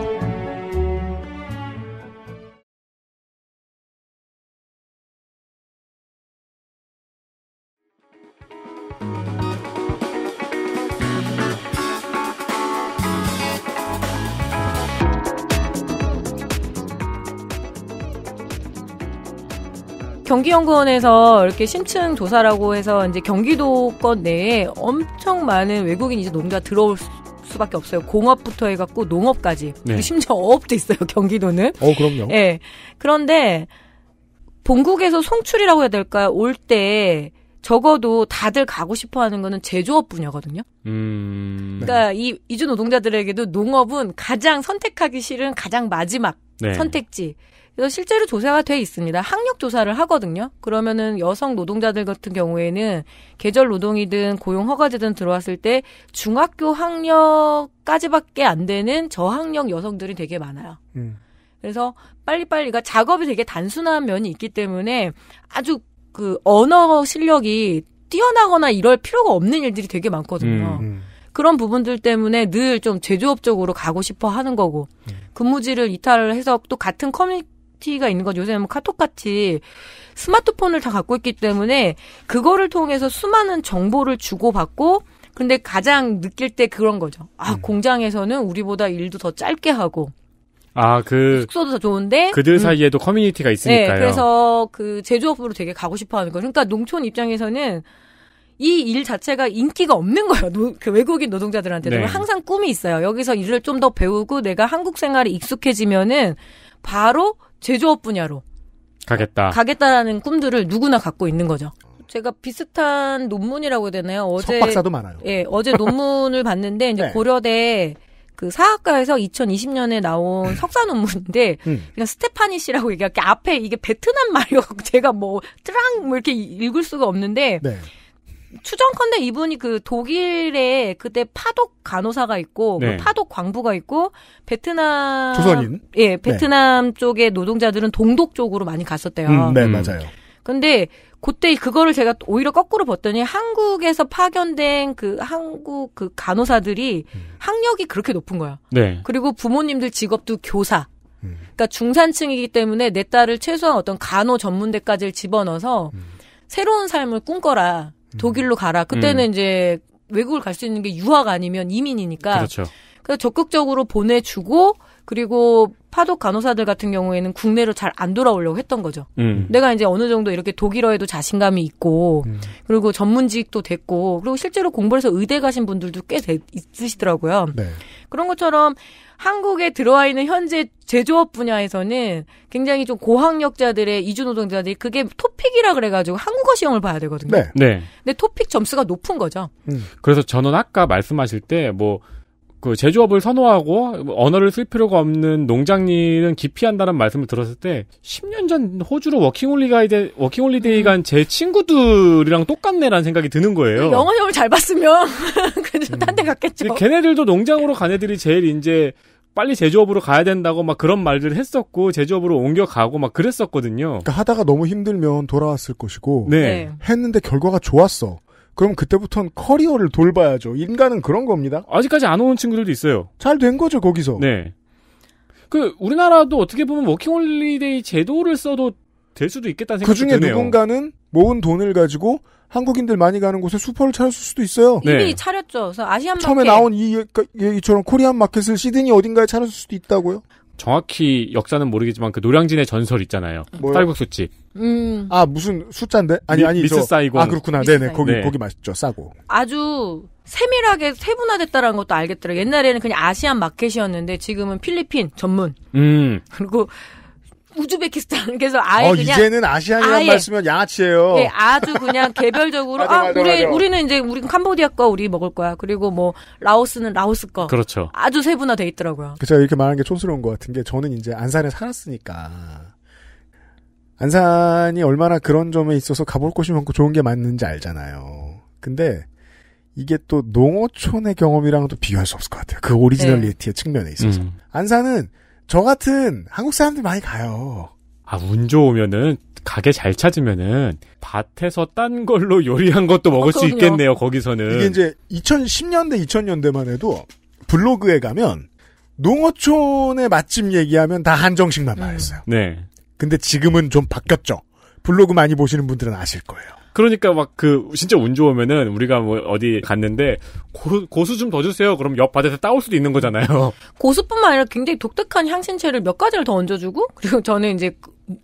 경기연구원에서 이렇게 심층 조사라고 해서 이제 경기도권 내에 엄청 많은 외국인 이제 농가 들어올 수, 수밖에 없어요. 공업부터 해갖고 농업까지 네. 심지어 어업도 있어요. 경기도는. 어 그럼요. 예. 네. 그런데 본국에서 송출이라고 해야 될까요? 올 때 적어도 다들 가고 싶어 하는 거는 제조업 분야거든요. 음... 그러니까 네. 이 이주 노동자들에게도 농업은 가장 선택하기 싫은 가장 마지막 네. 선택지. 그래서 실제로 조사가 돼 있습니다. 학력 조사를 하거든요. 그러면은 여성 노동자들 같은 경우에는 계절 노동이든 고용 허가제든 들어왔을 때 중학교 학력까지밖에 안 되는 저학력 여성들이 되게 많아요. 음. 그래서 빨리빨리 가 그러니까 작업이 되게 단순한 면이 있기 때문에 아주 그 언어 실력이 뛰어나거나 이럴 필요가 없는 일들이 되게 많거든요. 음, 음. 그런 부분들 때문에 늘 좀 제조업 쪽으로 가고 싶어 하는 거고 음. 근무지를 이탈을 해서 또 같은 커뮤니 티 커뮤니티가 있는 건 요새는 뭐 카톡같이 스마트폰을 다 갖고 있기 때문에 그거를 통해서 수많은 정보를 주고받고 근데 가장 느낄 때 그런 거죠. 아, 음. 공장에서는 우리보다 일도 더 짧게 하고 아, 그 숙소도 더 좋은데 그들 음. 사이에도 커뮤니티가 네, 있으니까요. 네, 그래서 그 제조업으로 되게 가고 싶어 하는 거죠. 그러니까 농촌 입장에서는 이 일 자체가 인기가 없는 거예요. 노, 그 외국인 노동자들한테도 네. 항상 꿈이 있어요. 여기서 일을 좀 더 배우고 내가 한국 생활에 익숙해지면은 바로 제조업 분야로 가겠다. 가겠다라는 꿈들을 누구나 갖고 있는 거죠. 제가 비슷한 논문이라고 해야 되나요? 어제 석박사도 많아요. 예, 어제 논문을 봤는데 이제 네. 고려대 그 사학과에서 2020년에 나온 음. 석사 논문인데 음. 그냥 스테파니 씨라고 얘기할게 앞에 이게 베트남 말이어서 제가 뭐 트랑 뭐 이렇게 읽을 수가 없는데 네. 추정컨대 이분이 그 독일에 그때 파독 간호사가 있고 그 네. 그 파독 광부가 있고 베트남 조선인 예 네. 베트남 네. 쪽의 노동자들은 동독 쪽으로 많이 갔었대요. 음, 네 음. 맞아요. 근데 그때 그거를 제가 오히려 거꾸로 봤더니 한국에서 파견된 그 한국 그 간호사들이 음. 학력이 그렇게 높은 거야. 네. 그리고 부모님들 직업도 교사. 음. 그러니까 중산층이기 때문에 내 딸을 최소한 어떤 간호 전문대까지 를 집어넣어서 음. 새로운 삶을 꿈꿔라. 음. 독일로 가라. 그때는 음. 이제 외국을 갈 수 있는 게 유학 아니면 이민이니까. 그렇죠. 그래서 적극적으로 보내주고 그리고 파독 간호사들 같은 경우에는 국내로 잘 안 돌아오려고 했던 거죠. 음. 내가 이제 어느 정도 이렇게 독일어에도 자신감이 있고 음. 그리고 전문직도 됐고 그리고 실제로 공부를 해서 의대 가신 분들도 꽤 되, 있으시더라고요. 네. 그런 것처럼 한국에 들어와 있는 현재 제조업 분야에서는 굉장히 좀 고학력자들의 이주 노동자들이 그게 토픽이라 그래가지고 한국어 시험을 봐야 되거든요. 네. 네. 근데 토픽 점수가 높은 거죠. 음. 그래서 저는 아까 말씀하실 때뭐 그 제조업을 선호하고 언어를 쓸 필요가 없는 농장일은 기피한다는 말씀을 들었을 때 10년 전 호주로 워킹홀리가이데 워킹홀리데이 간제 음. 친구들이랑 똑같네라는 생각이 드는 거예요. 그 영어 시험을 잘 봤으면 그냥 음. 딴데 갔겠죠. 걔네들도 농장으로 간 애들이 제일 이제 빨리 제조업으로 가야 된다고 막 그런 말들을 했었고 제조업으로 옮겨가고 막 그랬었거든요. 그러니까 하다가 너무 힘들면 돌아왔을 것이고 네. 네. 했는데 결과가 좋았어. 그럼 그때부터는 커리어를 돌봐야죠. 인간은 그런 겁니다. 아직까지 안 오는 친구들도 있어요. 잘 된 거죠, 거기서. 네. 그 우리나라도 어떻게 보면 워킹홀리데이 제도를 써도 될 수도 있겠다는 생각이 드네요. 그중에 누군가는 모은 돈을 가지고 한국인들 많이 가는 곳에 슈퍼를 차렸을 수도 있어요. 네. 이미 네. 차렸죠. 그래서 아시안 마켓 처음에 나온 이얘처럼 코리안 마켓을 시드니 어딘가에 차렸을 수도 있다고요. 정확히 역사는 모르겠지만 그 노량진의 전설 있잖아요. 뭐요? 쌀국수집. 음. 아 무슨 숫자인데? 아니 미, 아니 미스 사이공. 아 그렇구나. 네네 거기 네. 거기 맛있죠. 싸고. 아주 세밀하게 세분화됐다라는 것도 알겠더라. 고 옛날에는 그냥 아시안 마켓이었는데 지금은 필리핀 전문. 음. 그리고 우즈베키스탄 그서 아예 어, 그냥 이제는 아시안이라 아예, 말씀은 양아치예요. 네, 아주 그냥 개별적으로 맞아, 아 맞아, 우리 맞아. 우리는 이제 우리 캄보디아 거 우리 먹을 거야. 그리고 뭐 라오스는 라오스 거. 그렇죠. 아주 세분화돼 있더라고요. 그렇죠. 이렇게 말하는 게 촌스러운 것 같은 게 저는 이제 안산에 살았으니까 안산이 얼마나 그런 점에 있어서 가볼 곳이 많고 좋은 게맞는지 알잖아요. 근데 이게 또 농어촌의 경험이랑도 비교할 수 없을 것 같아요. 그 오리지널리티의 네. 측면에 있어서. 음. 안산은 저 같은 한국 사람들 많이 가요. 아, 운 좋으면은, 가게 잘 찾으면은, 밭에서 딴 걸로 요리한 것도 먹을 아, 수 있겠네요, 거기서는. 이게 이제 2010년대, 2000년대만 해도 블로그에 가면, 농어촌의 맛집 얘기하면 다 한정식만 말했어요. 음. 네. 근데 지금은 좀 바뀌었죠. 블로그 많이 보시는 분들은 아실 거예요. 그러니까 막 그 진짜 운 좋으면은 우리가 뭐 어디 갔는데 고, 수좀 더 주세요. 그럼 옆 바다에서 따올 수도 있는 거잖아요. 고수뿐만 아니라 굉장히 독특한 향신채를 몇 가지를 더 얹어주고 그리고 저는 이제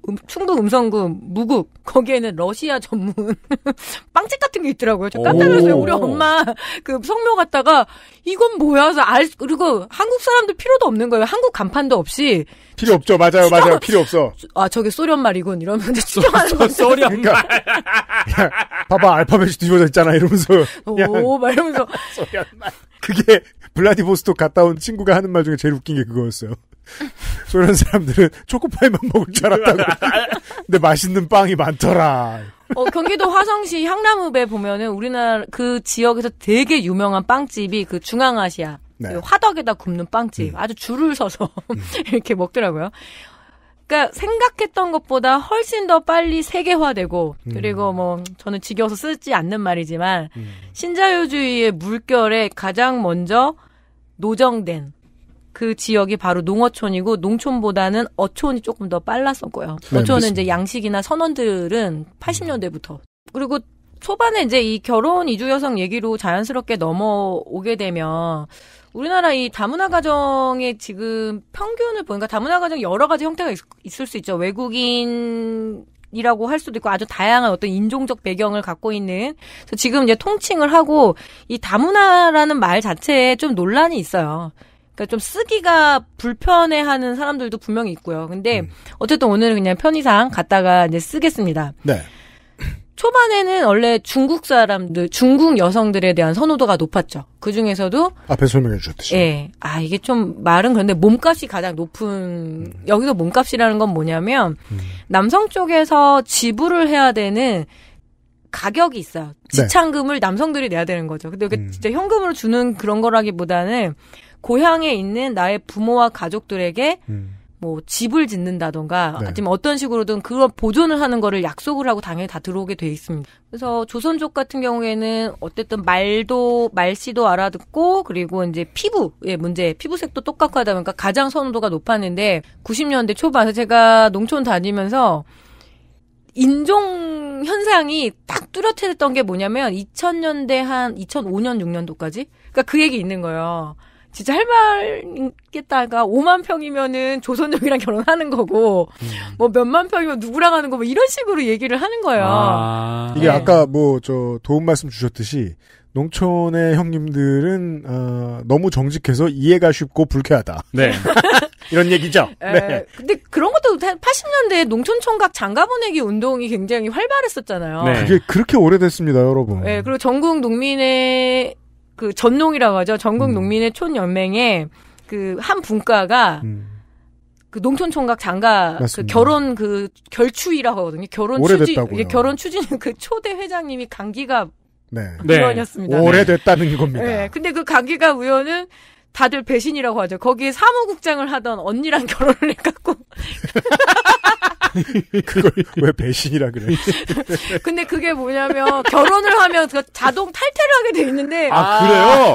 음, 충북 음성군 무국 거기에는 러시아 전문 빵집 같은 게 있더라고요. 저 깜짝 놀랐어요. 우리 엄마 그 성묘 갔다가 이건 뭐야? 그래서 알 그리고 한국 사람들 필요도 없는 거예요. 한국 간판도 없이 필요 없죠. 맞아요, 추정, 맞아요. 필요 없어. 아 저게 소련 말이군 이러면 추정하는 거 소련 말. 야, 봐봐 알파벳이 뒤집어져 있잖아 이러면서. 오막 이러면서. 소련 말. 그게 블라디보스톡 갔다 온 친구가 하는 말 중에 제일 웃긴 게 그거였어요. 소련 사람들은 초코파이만 먹을 줄 알았다고. 근데 맛있는 빵이 많더라. 어, 경기도 화성시 향나무배 보면은 우리나라 그 지역에서 되게 유명한 빵집이 그 중앙아시아 네. 그 화덕에다 굽는 빵집 음. 아주 줄을 서서 음. 이렇게 먹더라고요. 그러니까 생각했던 것보다 훨씬 더 빨리 세계화되고 음. 그리고 뭐 저는 지겨워서 쓰지 않는 말이지만 음. 신자유주의의 물결에 가장 먼저 노정된 그 지역이 바로 농어촌이고 농촌보다는 어촌이 조금 더 빨랐었고요. 네, 어촌은 맞 이제 양식이나 선원들은 80년대부터 그리고 초반에 이제 이 결혼 이주 여성 얘기로 자연스럽게 넘어오게 되면 우리나라 이 다문화 가정의 지금 평균을 보니까 다문화 가정 여러 가지 형태가 있, 을수 있죠. 외국인 이라고 할 수도 있고 아주 다양한 어떤 인종적 배경을 갖고 있는 지금 이제 통칭을 하고 이 다문화라는 말 자체에 좀 논란이 있어요. 그러니까 좀 쓰기가 불편해하는 사람들도 분명히 있고요. 근데 음. 어쨌든 오늘은 그냥 편의상 갔다가 이제 쓰겠습니다. 네. 초반에는 원래 중국 사람들, 중국 여성들에 대한 선호도가 높았죠. 그 중에서도 앞에 설명해 주셨듯이. 예. 아, 이게 좀 말은 그런데 몸값이 가장 높은 음. 여기서 몸값이라는 건 뭐냐면 음. 남성 쪽에서 지불을 해야 되는 가격이 있어요. 네. 지참금을 네. 남성들이 내야 되는 거죠. 근데 이게 음. 진짜 현금으로 주는 그런 거라기보다는 고향에 있는 나의 부모와 가족들에게 음. 뭐 집을 짓는다던가 네. 아니면 어떤 식으로든 그런 보존을 하는 거를 약속을 하고 당연히 다 들어오게 돼 있습니다. 그래서 조선족 같은 경우에는 어쨌든 말도 말씨도 알아듣고 그리고 이제 피부의 문제 피부색도 똑같고 하다 보니까 가장 선호도가 높았는데 90년대 초반에 제가 농촌 다니면서 인종 현상이 딱 뚜렷해졌던 게 뭐냐면 2000년대 한 2005년 6년도까지 그러니까 그 얘기 있는 거예요. 진짜 할 말있겠다가 5만 평이면은 조선족이랑 결혼하는 거고 음. 뭐 몇만 평이면 누구랑 하는 거 뭐 이런 식으로 얘기를 하는 거예요. 아. 이게 네. 아까 뭐저 도움 말씀 주셨듯이 농촌의 형님들은 어, 너무 정직해서 이해가 쉽고 불쾌하다. 네. 이런 얘기죠. 에, 네. 네. 근데 그런 것도 80년대 농촌 총각 장가 보내기 운동이 굉장히 활발했었잖아요. 네. 그게 그렇게 오래됐습니다, 여러분. 네, 그리고 전국 농민의 그 전농이라고 하죠. 전국 음. 농민의 촌연맹에 그 한 분과가 음. 그 농촌 총각 장가 그 결혼 그 결추위라고 하거든요. 결혼 오래됐다고요. 추진 예, 결혼 추진 그 초대 회장님이 강기가 네. 네. 의원이었습니다. 네. 오래됐다는 겁니다. 네. 근데 그 강기가 의원은 다들 배신이라고 하죠. 거기에 사무국장을 하던 언니랑 결혼을 해갖고. 그걸 왜 배신이라 그래? 근데 그게 뭐냐면 결혼을 하면 그 자동 탈퇴를 하게 돼 있는데. 아, 그래요?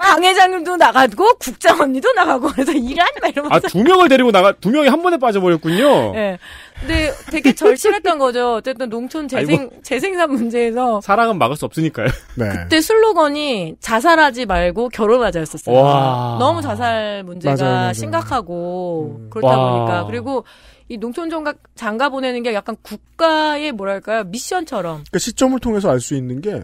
강 회장님도 나가고 국장 언니도 나가고 그래서 일한 말 이러면서. 아, 두 명을 데리고 나가, 두 명이 한 번에 빠져버렸군요. 네. 근데 되게 절실했던 거죠. 어쨌든 농촌 재생 아이고. 재생산 문제에서 사랑은 막을 수 없으니까요. 네. 그때 슬로건이 자살하지 말고 결혼하자였었어요. 와. 너무 자살 문제가 맞아요, 맞아요. 심각하고 음. 그렇다 와. 보니까 그리고 이 농촌 장가, 장가 보내는 게 약간 국가의 뭐랄까요 미션처럼. 그러니까 시점을 통해서 알 수 있는 게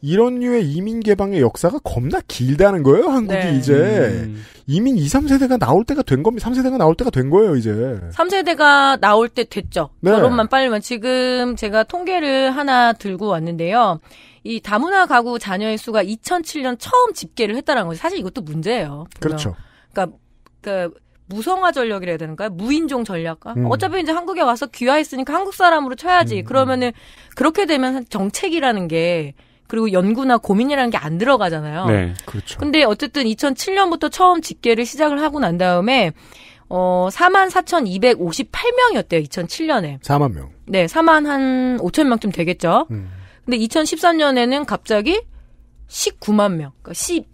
이런 류의 이민 개방의 역사가 겁나 길다는 거예요, 한국이 네. 이제. 음. 이민 2, 3세대가 나올 때가 된 겁니다. 3세대가 나올 때가 된 거예요, 이제. 3세대가 나올 때 됐죠. 네. 결혼만 빨리면. 지금 제가 통계를 하나 들고 왔는데요. 이 다문화 가구 자녀의 수가 2007년 처음 집계를 했다는 거죠. 사실 이것도 문제예요. 그렇죠. 그러니까, 그 무성화 전략이라 해야 되는가요? 무인종 전략가? 음. 어차피 이제 한국에 와서 귀화했으니까 한국 사람으로 쳐야지. 음. 그러면은 그렇게 되면 정책이라는 게 그리고 연구나 고민이라는 게 안 들어가잖아요. 네, 그렇죠. 근데 어쨌든 2007년부터 처음 집계를 시작을 하고 난 다음에 어 44,258명이었대요. 2007년에. 4만 명. 네, 4만 한 5천 명쯤 되겠죠. 음. 근데 2013년에는 갑자기 19만 명, 그러니까 10,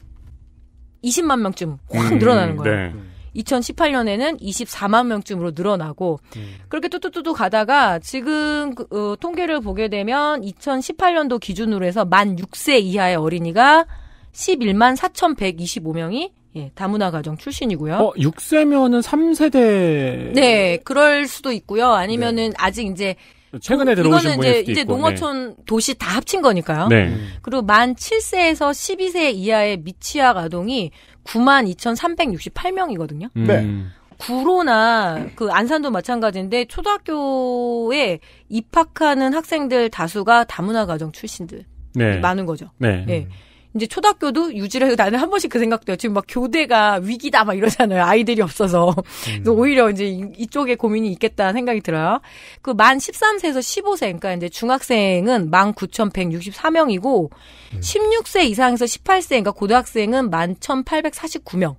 20만 명쯤 확 음, 늘어나는 네. 거예요. 네. 2018년에는 24만 명쯤으로 늘어나고 음. 그렇게 뚜뚜뚜뚜 가다가 지금 그, 어, 통계를 보게 되면 2018년도 기준으로 해서 만 6세 이하의 어린이가 11만 4,125명이 예, 다문화 가정 출신이고요. 어, 6세면은 3세대. 네, 그럴 수도 있고요. 아니면은 네. 아직 이제 최근에 그, 들어오신 분일 이제, 이제 있고, 농어촌 네. 도시 다 합친 거니까요. 네. 그리고 만 7세에서 12세 이하의 미취학 아동이 92,368명이거든요. 만 음. 네. 구로나 그 안산도 마찬가지인데 초등학교에 입학하는 학생들 다수가 다문화 가정 출신들 네. 많은 거죠. 네. 네. 이제 초등학교도 유지를 해요. 나는 한 번씩 그생각도해요 지금 막 교대가 위기다 막 이러잖아요. 아이들이 없어서. 음. 오히려 이제 이쪽에 고민이 있겠다는 생각이 들어요. 그 만 13세에서 15세, 그러니까 이제 중학생은 19,164명이고, 음. 16세 이상에서 18세, 그러니까 고등학생은 11,849명.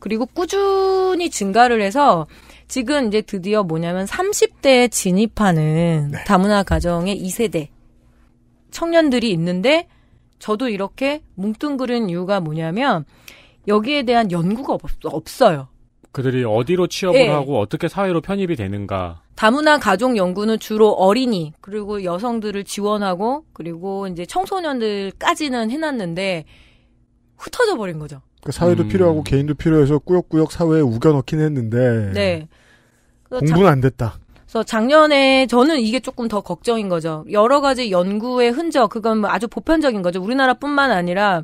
그리고 꾸준히 증가를 해서 지금 이제 드디어 뭐냐면 30대에 진입하는 네. 다문화 가정의 2세대 청년들이 있는데 저도 이렇게 뭉뚱그른 이유가 뭐냐면 여기에 대한 연구가 없, 없어요. 그들이 어디로 취업을 네. 하고 어떻게 사회로 편입이 되는가. 다문화 가족 연구는 주로 어린이 그리고 여성들을 지원하고 그리고 이제 청소년들까지는 해놨는데 흩어져 버린 거죠. 그러니까 사회도 음. 필요하고 개인도 필요해서 꾸역꾸역 사회에 우겨 넣긴 했는데 네. 공부는 안 됐다. 그래서 작년에 저는 이게 조금 더 걱정인 거죠. 여러 가지 연구의 흔적, 그건 뭐 아주 보편적인 거죠. 우리나라뿐만 아니라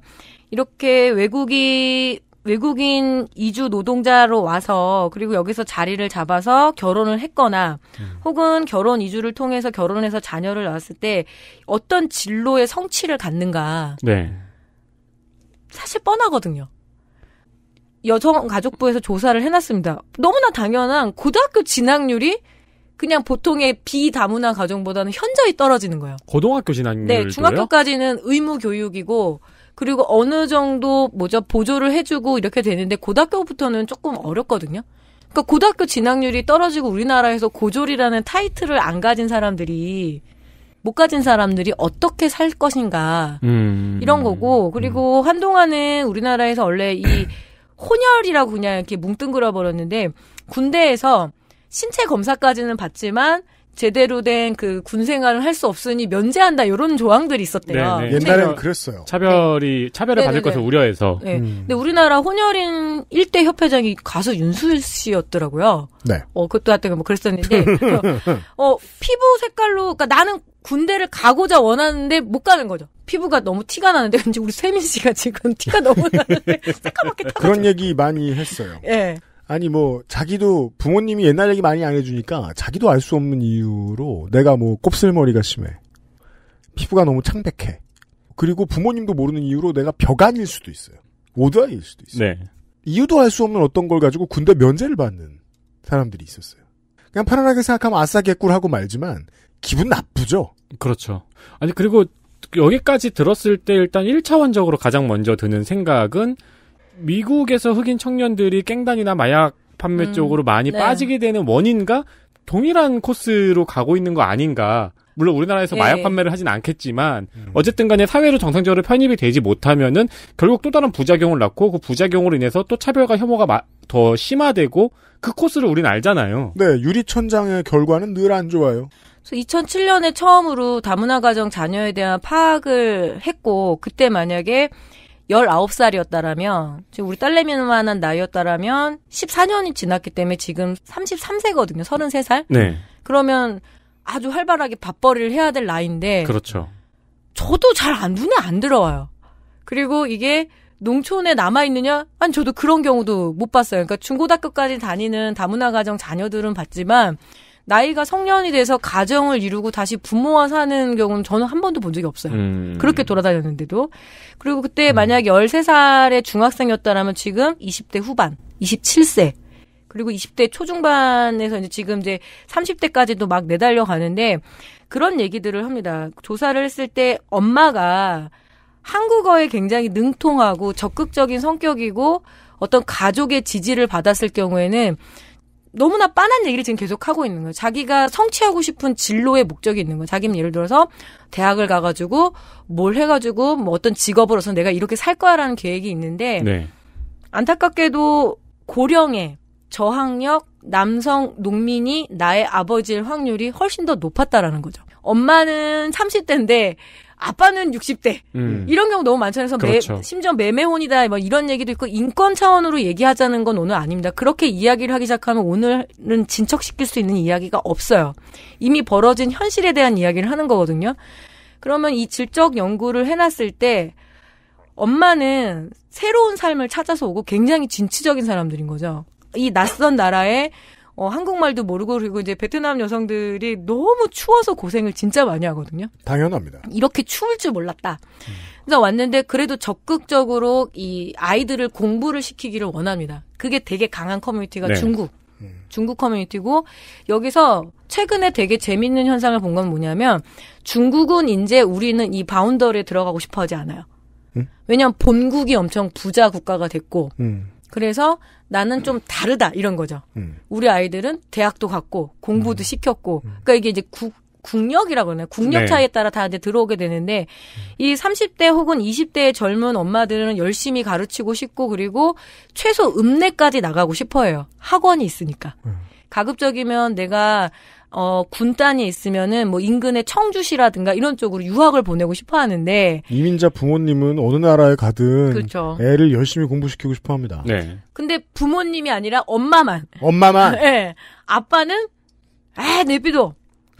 이렇게 외국이 외국인 이주 노동자로 와서 그리고 여기서 자리를 잡아서 결혼을 했거나 음. 혹은 결혼 이주를 통해서 결혼해서 자녀를 낳았을 때 어떤 진로의 성취를 갖는가 네. 사실 뻔하거든요. 여성가족부에서 조사를 해놨습니다. 너무나 당연한 고등학교 진학률이 그냥 보통의 비다문화 가정보다는 현저히 떨어지는 거예요. 고등학교 진학률 네, 중학교까지는 의무 교육이고 그리고 어느 정도 뭐죠 보조를 해주고 이렇게 되는데 고등학교부터는 조금 어렵거든요. 그러니까 고등학교 진학률이 떨어지고 우리나라에서 고졸이라는 타이틀을 안 가진 사람들이 못 가진 사람들이 어떻게 살 것인가 음, 이런 거고 그리고 음. 한동안은 우리나라에서 원래 이 혼혈이라고 그냥 이렇게 뭉뚱그려 버렸는데 군대에서 신체 검사까지는 받지만 제대로 된 그 군 생활을 할 수 없으니 면제한다 이런 조항들이 있었대요. 네네. 네. 옛날에는 그랬어요. 차별이 네. 차별을 네네네. 받을 네, 것을 우려해서. 네. 음. 근데 우리나라 혼혈인 1대 협회장이 가수 윤수일 씨였더라고요. 네. 어 그것도 하여튼 뭐 그랬었는데 어 피부 색깔로 그러니까 나는 군대를 가고자 원하는데 못 가는 거죠. 피부가 너무 티가 나는데 왠지 우리 세민 씨가 지금 티가 너무 나는데 새까맣게 타. 그런 얘기 많이 했어요. 예. 네. 아니 뭐 자기도 부모님이 옛날 얘기 많이 안 해주니까 자기도 알 수 없는 이유로 내가 뭐 곱슬머리가 심해 피부가 너무 창백해 그리고 부모님도 모르는 이유로 내가 벽안일 수도 있어요 오드아일 수도 있어요 네. 이유도 알 수 없는 어떤 걸 가지고 군대 면제를 받는 사람들이 있었어요 그냥 편안하게 생각하면 아싸 개꿀 하고 말지만 기분 나쁘죠 그렇죠 아니 그리고 여기까지 들었을 때 일단 1차원적으로 가장 먼저 드는 생각은 미국에서 흑인 청년들이 깽단이나 마약 판매 음, 쪽으로 많이 네. 빠지게 되는 원인과 동일한 코스로 가고 있는 거 아닌가. 물론 우리나라에서 예. 마약 판매를 하진 않겠지만 음. 어쨌든 간에 사회로 정상적으로 편입이 되지 못하면은 결국 또 다른 부작용을 낳고 그 부작용으로 인해서 또 차별과 혐오가 마, 더 심화되고 그 코스를 우리는 알잖아요. 네, 유리천장의 결과는 늘 안 좋아요. 그래서 2007년에 처음으로 다문화 가정 자녀에 대한 파악을 했고 그때 만약에 19살이었다라면, 지금 우리 딸내미만한 나이였다라면 14년이 지났기 때문에 지금 33세거든요. 33살. 네. 그러면 아주 활발하게 밥벌이를 해야 될 나이인데. 그렇죠. 저도 잘 안, 눈에 안 들어와요. 그리고 이게 농촌에 남아있느냐? 아니, 저도 그런 경우도 못 봤어요. 그러니까 중고등학교까지 다니는 다문화 가정 자녀들은 봤지만, 나이가 성년이 돼서 가정을 이루고 다시 부모와 사는 경우는 저는 한 번도 본 적이 없어요. 음. 그렇게 돌아다녔는데도. 그리고 그때 음. 만약 13살의 중학생이었다면 지금 20대 후반, 27세. 그리고 20대 초중반에서 이제 지금 이제 30대까지도 막 내달려 가는데 그런 얘기들을 합니다. 조사를 했을 때 엄마가 한국어에 굉장히 능통하고 적극적인 성격이고 어떤 가족의 지지를 받았을 경우에는 너무나 빤한 얘기를 지금 계속 하고 있는 거예요. 자기가 성취하고 싶은 진로의 목적이 있는 거예요. 자기는 예를 들어서 대학을 가가지고 뭘 해가지고 뭐 어떤 직업으로서 내가 이렇게 살 거야라는 계획이 있는데 네. 안타깝게도 고령의 저학력 남성 농민이 나의 아버지일 확률이 훨씬 더 높았다라는 거죠. 엄마는 30대인데 아빠는 60대 음. 이런 경우 너무 많잖아요. 그래서 그렇죠. 매, 심지어 매매혼이다 뭐 이런 얘기도 있고 인권 차원으로 얘기하자는 건 오늘 아닙니다. 그렇게 이야기를 하기 시작하면 오늘은 진척시킬 수 있는 이야기가 없어요. 이미 벌어진 현실에 대한 이야기를 하는 거거든요. 그러면 이 질적 연구를 해놨을 때 엄마는 새로운 삶을 찾아서 오고 굉장히 진취적인 사람들인 거죠. 이 낯선 나라에 어, 한국말도 모르고 그리고 이제 베트남 여성들이 너무 추워서 고생을 진짜 많이 하거든요. 당연합니다. 이렇게 추울 줄 몰랐다. 음. 그래서 왔는데 그래도 적극적으로 이 아이들을 공부를 시키기를 원합니다. 그게 되게 강한 커뮤니티가 네. 중국. 음. 중국 커뮤니티고 여기서 최근에 되게 재밌는 현상을 본 건 뭐냐면 중국은 이제 우리는 이 바운더리에 들어가고 싶어 하지 않아요. 음? 왜냐하면 본국이 엄청 부자 국가가 됐고 음. 그래서 나는 좀 다르다 이런 거죠. 음. 우리 아이들은 대학도 갔고 공부도 음. 시켰고 음. 그러니까 이게 이제 국 국력이라고 그러나요? 국력 네. 차이에 따라 다 이제 들어오게 되는데 이 30대 혹은 20대의 젊은 엄마들은 열심히 가르치고 싶고 그리고 최소 읍내까지 나가고 싶어해요. 학원이 있으니까. 음. 가급적이면 내가 어, 군단이 있으면은 뭐 인근의 청주시라든가 이런 쪽으로 유학을 보내고 싶어 하는데 이민자 부모님은 어느 나라에 가든 그렇 애를 열심히 공부시키고 싶어 합니다. 네. 근데 부모님이 아니라 엄마만. 엄마만. 네. 아빠는 아, 내비도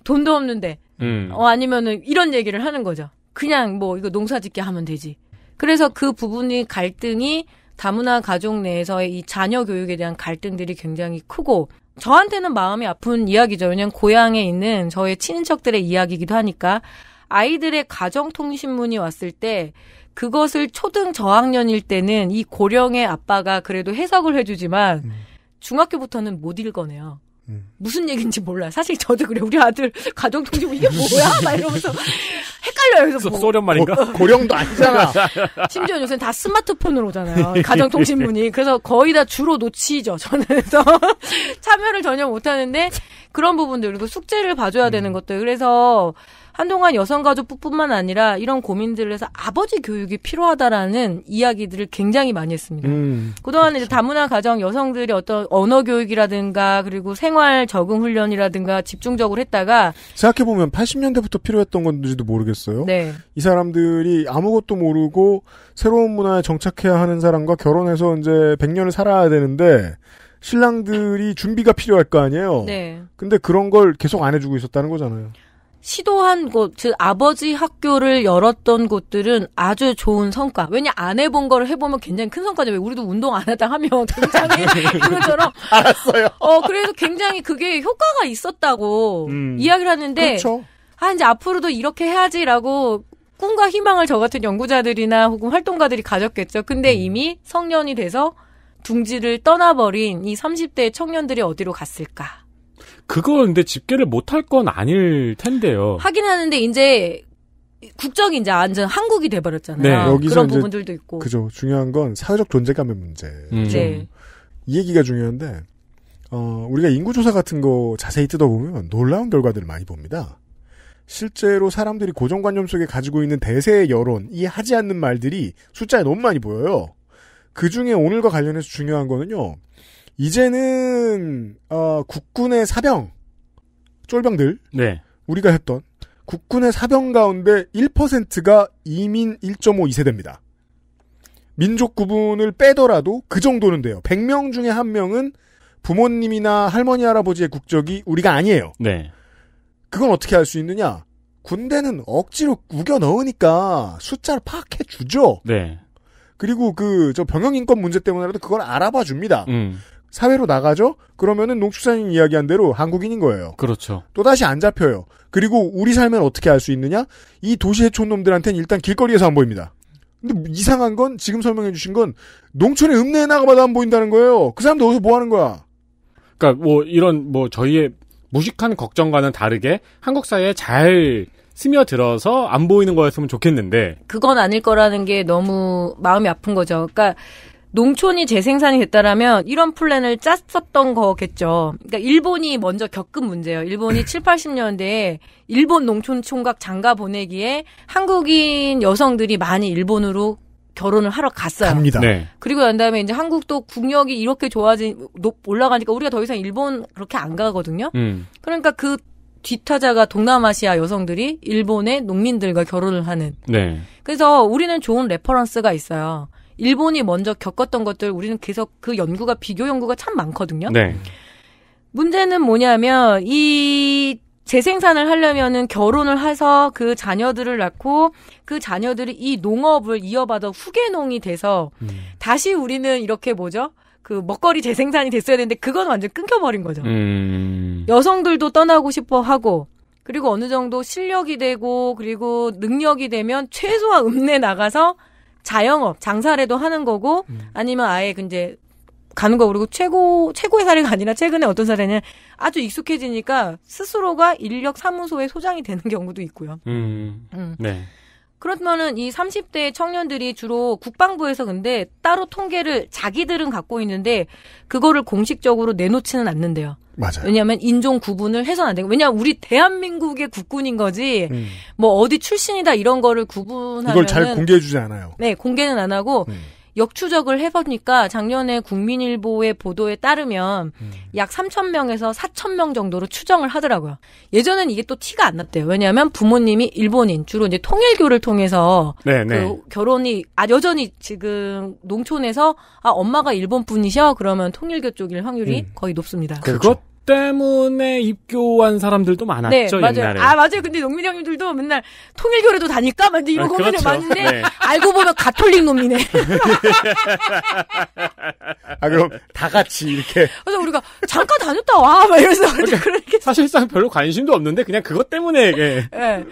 돈도 없는데. 음. 어 아니면은 이런 얘기를 하는 거죠. 그냥 뭐 이거 농사 짓게 하면 되지. 그래서 그 부분이 갈등이 다문화 가족 내에서의 이 자녀 교육에 대한 갈등들이 굉장히 크고 저한테는 마음이 아픈 이야기죠. 왜냐면 고향에 있는 저의 친인척들의 이야기이기도 하니까 아이들의 가정통신문이 왔을 때 그것을 초등 저학년일 때는 이 고령의 아빠가 그래도 해석을 해주지만 음. 중학교부터는 못 읽어내요. 음. 무슨 얘기인지 몰라요. 사실 저도 그래. 우리 아들 가정 통지 신 뭐 이게 뭐야? 막 이러면서 헷갈려요. 그래서 뭐. 소련 말인가? 고, 령도 아니잖아. 심지어 요새 다 스마트폰으로 오잖아요. 가정 통신문이. 그래서 거의 다 주로 놓치죠. 저는 참여를 전혀 못 하는데 그런 부분들 그리고 숙제를 봐줘야 음. 되는 것들. 그래서 한동안 여성가족부뿐만 아니라 이런 고민들을 해서 아버지 교육이 필요하다라는 이야기들을 굉장히 많이 했습니다. 음, 그동안 그렇죠. 이제 다문화 가정 여성들이 어떤 언어 교육이라든가 그리고 생활 적응 훈련이라든가 집중적으로 했다가 생각해 보면 80년대부터 필요했던 건지도 모르겠어요. 네. 이 사람들이 아무것도 모르고 새로운 문화에 정착해야 하는 사람과 결혼해서 이제 100년을 살아야 되는데 신랑들이 준비가 필요할 거 아니에요. 네. 근데 그런 걸 계속 안 해주고 있었다는 거잖아요. 시도한 곳, 즉 아버지 학교를 열었던 곳들은 아주 좋은 성과. 왜냐 안 해본 거를 해보면 굉장히 큰 성과죠. 왜 우리도 운동 안하다 하면 굉장히 그것처럼 알았어요. 어 그래서 굉장히 그게 효과가 있었다고 음. 이야기를 하는데 그렇죠. 아 이제 앞으로도 이렇게 해야지라고 꿈과 희망을 저 같은 연구자들이나 혹은 활동가들이 가졌겠죠. 근데 음. 이미 성년이 돼서 둥지를 떠나버린 이 30대 청년들이 어디로 갔을까? 그걸 근데 집계를 못할 건 아닐 텐데요. 하긴 하는데 이제 국적이 이제 완전 한국이 돼버렸잖아요. 네. 여기서 그런 부분들도 있고. 그죠. 중요한 건 사회적 존재감의 문제. 음. 네. 이 얘기가 중요한데 어, 우리가 인구조사 같은 거 자세히 뜯어보면 놀라운 결과들을 많이 봅니다. 실제로 사람들이 고정관념 속에 가지고 있는 대세의 여론, 이 하지 않는 말들이 숫자에 너무 많이 보여요. 그 중에 오늘과 관련해서 중요한 거는요, 이제는 어, 국군의 사병 쫄병들 네. 우리가 했던 국군의 사병 가운데 1%가 이민 1.5 2세대입니다. 민족 구분을 빼더라도 그 정도는 돼요. 100명 중에 한 명은 부모님이나 할머니 할아버지의 국적이 우리가 아니에요. 네. 그건 어떻게 할 수 있느냐? 군대는 억지로 우겨 넣으니까 숫자를 파악해 주죠. 네. 그리고 그 저 병역 인권 문제 때문에라도 그걸 알아봐 줍니다. 음. 사회로 나가죠? 그러면은 농축산인 이야기한 대로 한국인인 거예요. 그렇죠. 또다시 안 잡혀요. 그리고 우리 살면 어떻게 할 수 있느냐? 이 도시 해촌놈들한테는 일단 길거리에서 안 보입니다. 근데 이상한 건 지금 설명해 주신 건농촌의 읍내에 나가봐도 안 보인다는 거예요. 그 사람들 어디서 뭐 하는 거야? 그러니까 뭐 이런 뭐 저희의 무식한 걱정과는 다르게 한국 사회에 잘 스며들어서 안 보이는 거였으면 좋겠는데 그건 아닐 거라는 게 너무 마음이 아픈 거죠. 그러니까 농촌이 재생산이 됐다라면 이런 플랜을 짰었던 거겠죠. 그러니까 일본이 먼저 겪은 문제예요. 일본이 7, 0 80년대에 일본 농촌 총각 장가 보내기에 한국인 여성들이 많이 일본으로 결혼을 하러 갔어요. 갑니다. 네. 그리고 난 다음에 이제 한국도 국력이 이렇게 좋아진 올라가니까 우리가 더 이상 일본 그렇게 안 가거든요. 음. 그러니까 그 뒤타자가 동남아시아 여성들이 일본의 농민들과 결혼을 하는. 네. 그래서 우리는 좋은 레퍼런스가 있어요. 일본이 먼저 겪었던 것들 우리는 계속 그 연구가 비교 연구가 참 많거든요. 네. 문제는 뭐냐면 이 재생산을 하려면은 결혼을 해서 그 자녀들을 낳고 그 자녀들이 이 농업을 이어받아 후계농이 돼서 음. 다시 우리는 이렇게 뭐죠? 그 먹거리 재생산이 됐어야 되는데 그건 완전 끊겨버린 거죠. 음. 여성들도 떠나고 싶어 하고 그리고 어느 정도 실력이 되고 그리고 능력이 되면 최소한 읍내 나가서 자영업 장사라도 하는 거고 음. 아니면 아예 그 이제 가는 거 모르고 최고 최고의 사례가 아니라 최근에 어떤 사례는 아주 익숙해지니까 스스로가 인력 사무소의 소장이 되는 경우도 있고요. 음. 음. 네. 그러면은 렇이 30대 청년들이 주로 국방부에서 근데 따로 통계를 자기들은 갖고 있는데 그거를 공식적으로 내놓지는 않는데요. 맞아요. 왜냐하면 인종 구분을 해서는 안 되고 왜냐하면 우리 대한민국의 국군인 거지 음. 뭐 어디 출신이다 이런 거를 구분하면 이걸 잘 공개해주지 않아요. 네, 공개는 안 하고 음. 역추적을 해보니까 작년에 국민일보의 보도에 따르면 음. 약 3천 명에서 4천 명 정도로 추정을 하더라고요. 예전엔 이게 또 티가 안 났대요. 왜냐하면 부모님이 일본인 주로 이제 통일교를 통해서 네, 그 네. 그 결혼이 아 여전히 지금 농촌에서 아 엄마가 일본 분이셔 그러면 통일교 쪽일 확률이 음. 거의 높습니다. 그렇죠. 그것 그렇 때문에 입교한 사람들도 많았죠 네, 옛날에. 아요 맞아요. 근데 농민 형님들도 맨날 통일교래도 다닐까? 막 이런 고민을 아, 그렇죠. 많은데 네. 알고 보면 가톨릭 놈이네. 아 그럼 다 같이 이렇게. 그래서 우리가 잠깐 다녔다 와막 이러면서 그러니까, 그러니 사실상 별로 관심도 없는데 그냥 그것 때문에. 예. 네.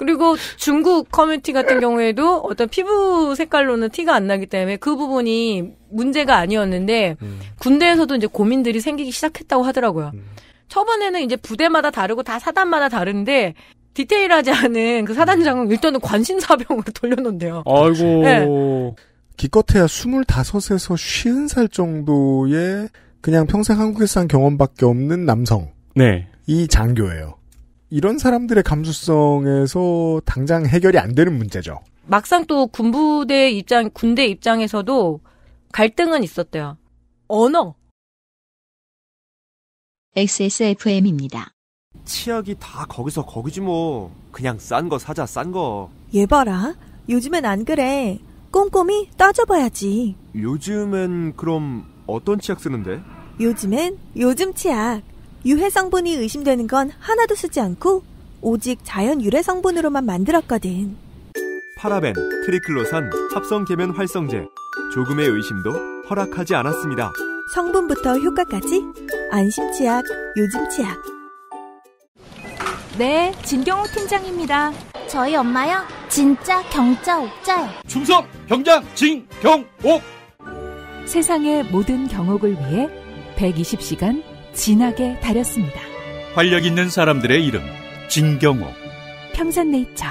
그리고 중국 커뮤니티 같은 네. 경우에도 어떤 피부 색깔로는 티가 안 나기 때문에 그 부분이 문제가 아니었는데 음. 군대에서도 이제 고민들이 생기기 시작했다고 하더라고요. 음. 처음에는 이제 부대마다 다르고 다 사단마다 다른데 디테일하지 않은 그 사단장은 음. 일단은 관심사병으로 돌려놓은대요 아이고. 네. 기껏해야 2 5에서5 0살 정도의 그냥 평생 한국에서 한 경험밖에 없는 남성. 네. 이 장교예요. 이런 사람들의 감수성에서 당장 해결이 안 되는 문제죠. 막상 또 군부대 입장, 군대 입장에서도 갈등은 있었대요. 언어. XSFM입니다. 치약이 다 거기서 거기지 뭐. 그냥 싼 거 사자, 싼 거. 얘 봐라. 요즘엔 안 그래. 꼼꼼히 따져봐야지. 요즘엔 그럼 어떤 치약 쓰는데? 요즘엔 요즘 치약. 유해 성분이 의심되는 건 하나도 쓰지 않고 오직 자연 유래 성분으로만 만들었거든. 파라벤, 트리클로산, 합성 계면 활성제. 조금의 의심도 허락하지 않았습니다. 성분부터 효과까지 안심 치약, 요즘 치약. 네, 진경호 팀장입니다. 저희 엄마요. 진짜 경자 옥자요. 충성 경자 진경옥. 세상의 모든 경옥을 위해 120시간 진하게 다렸습니다. 활력 있는 사람들의 이름 진경옥 평산네이처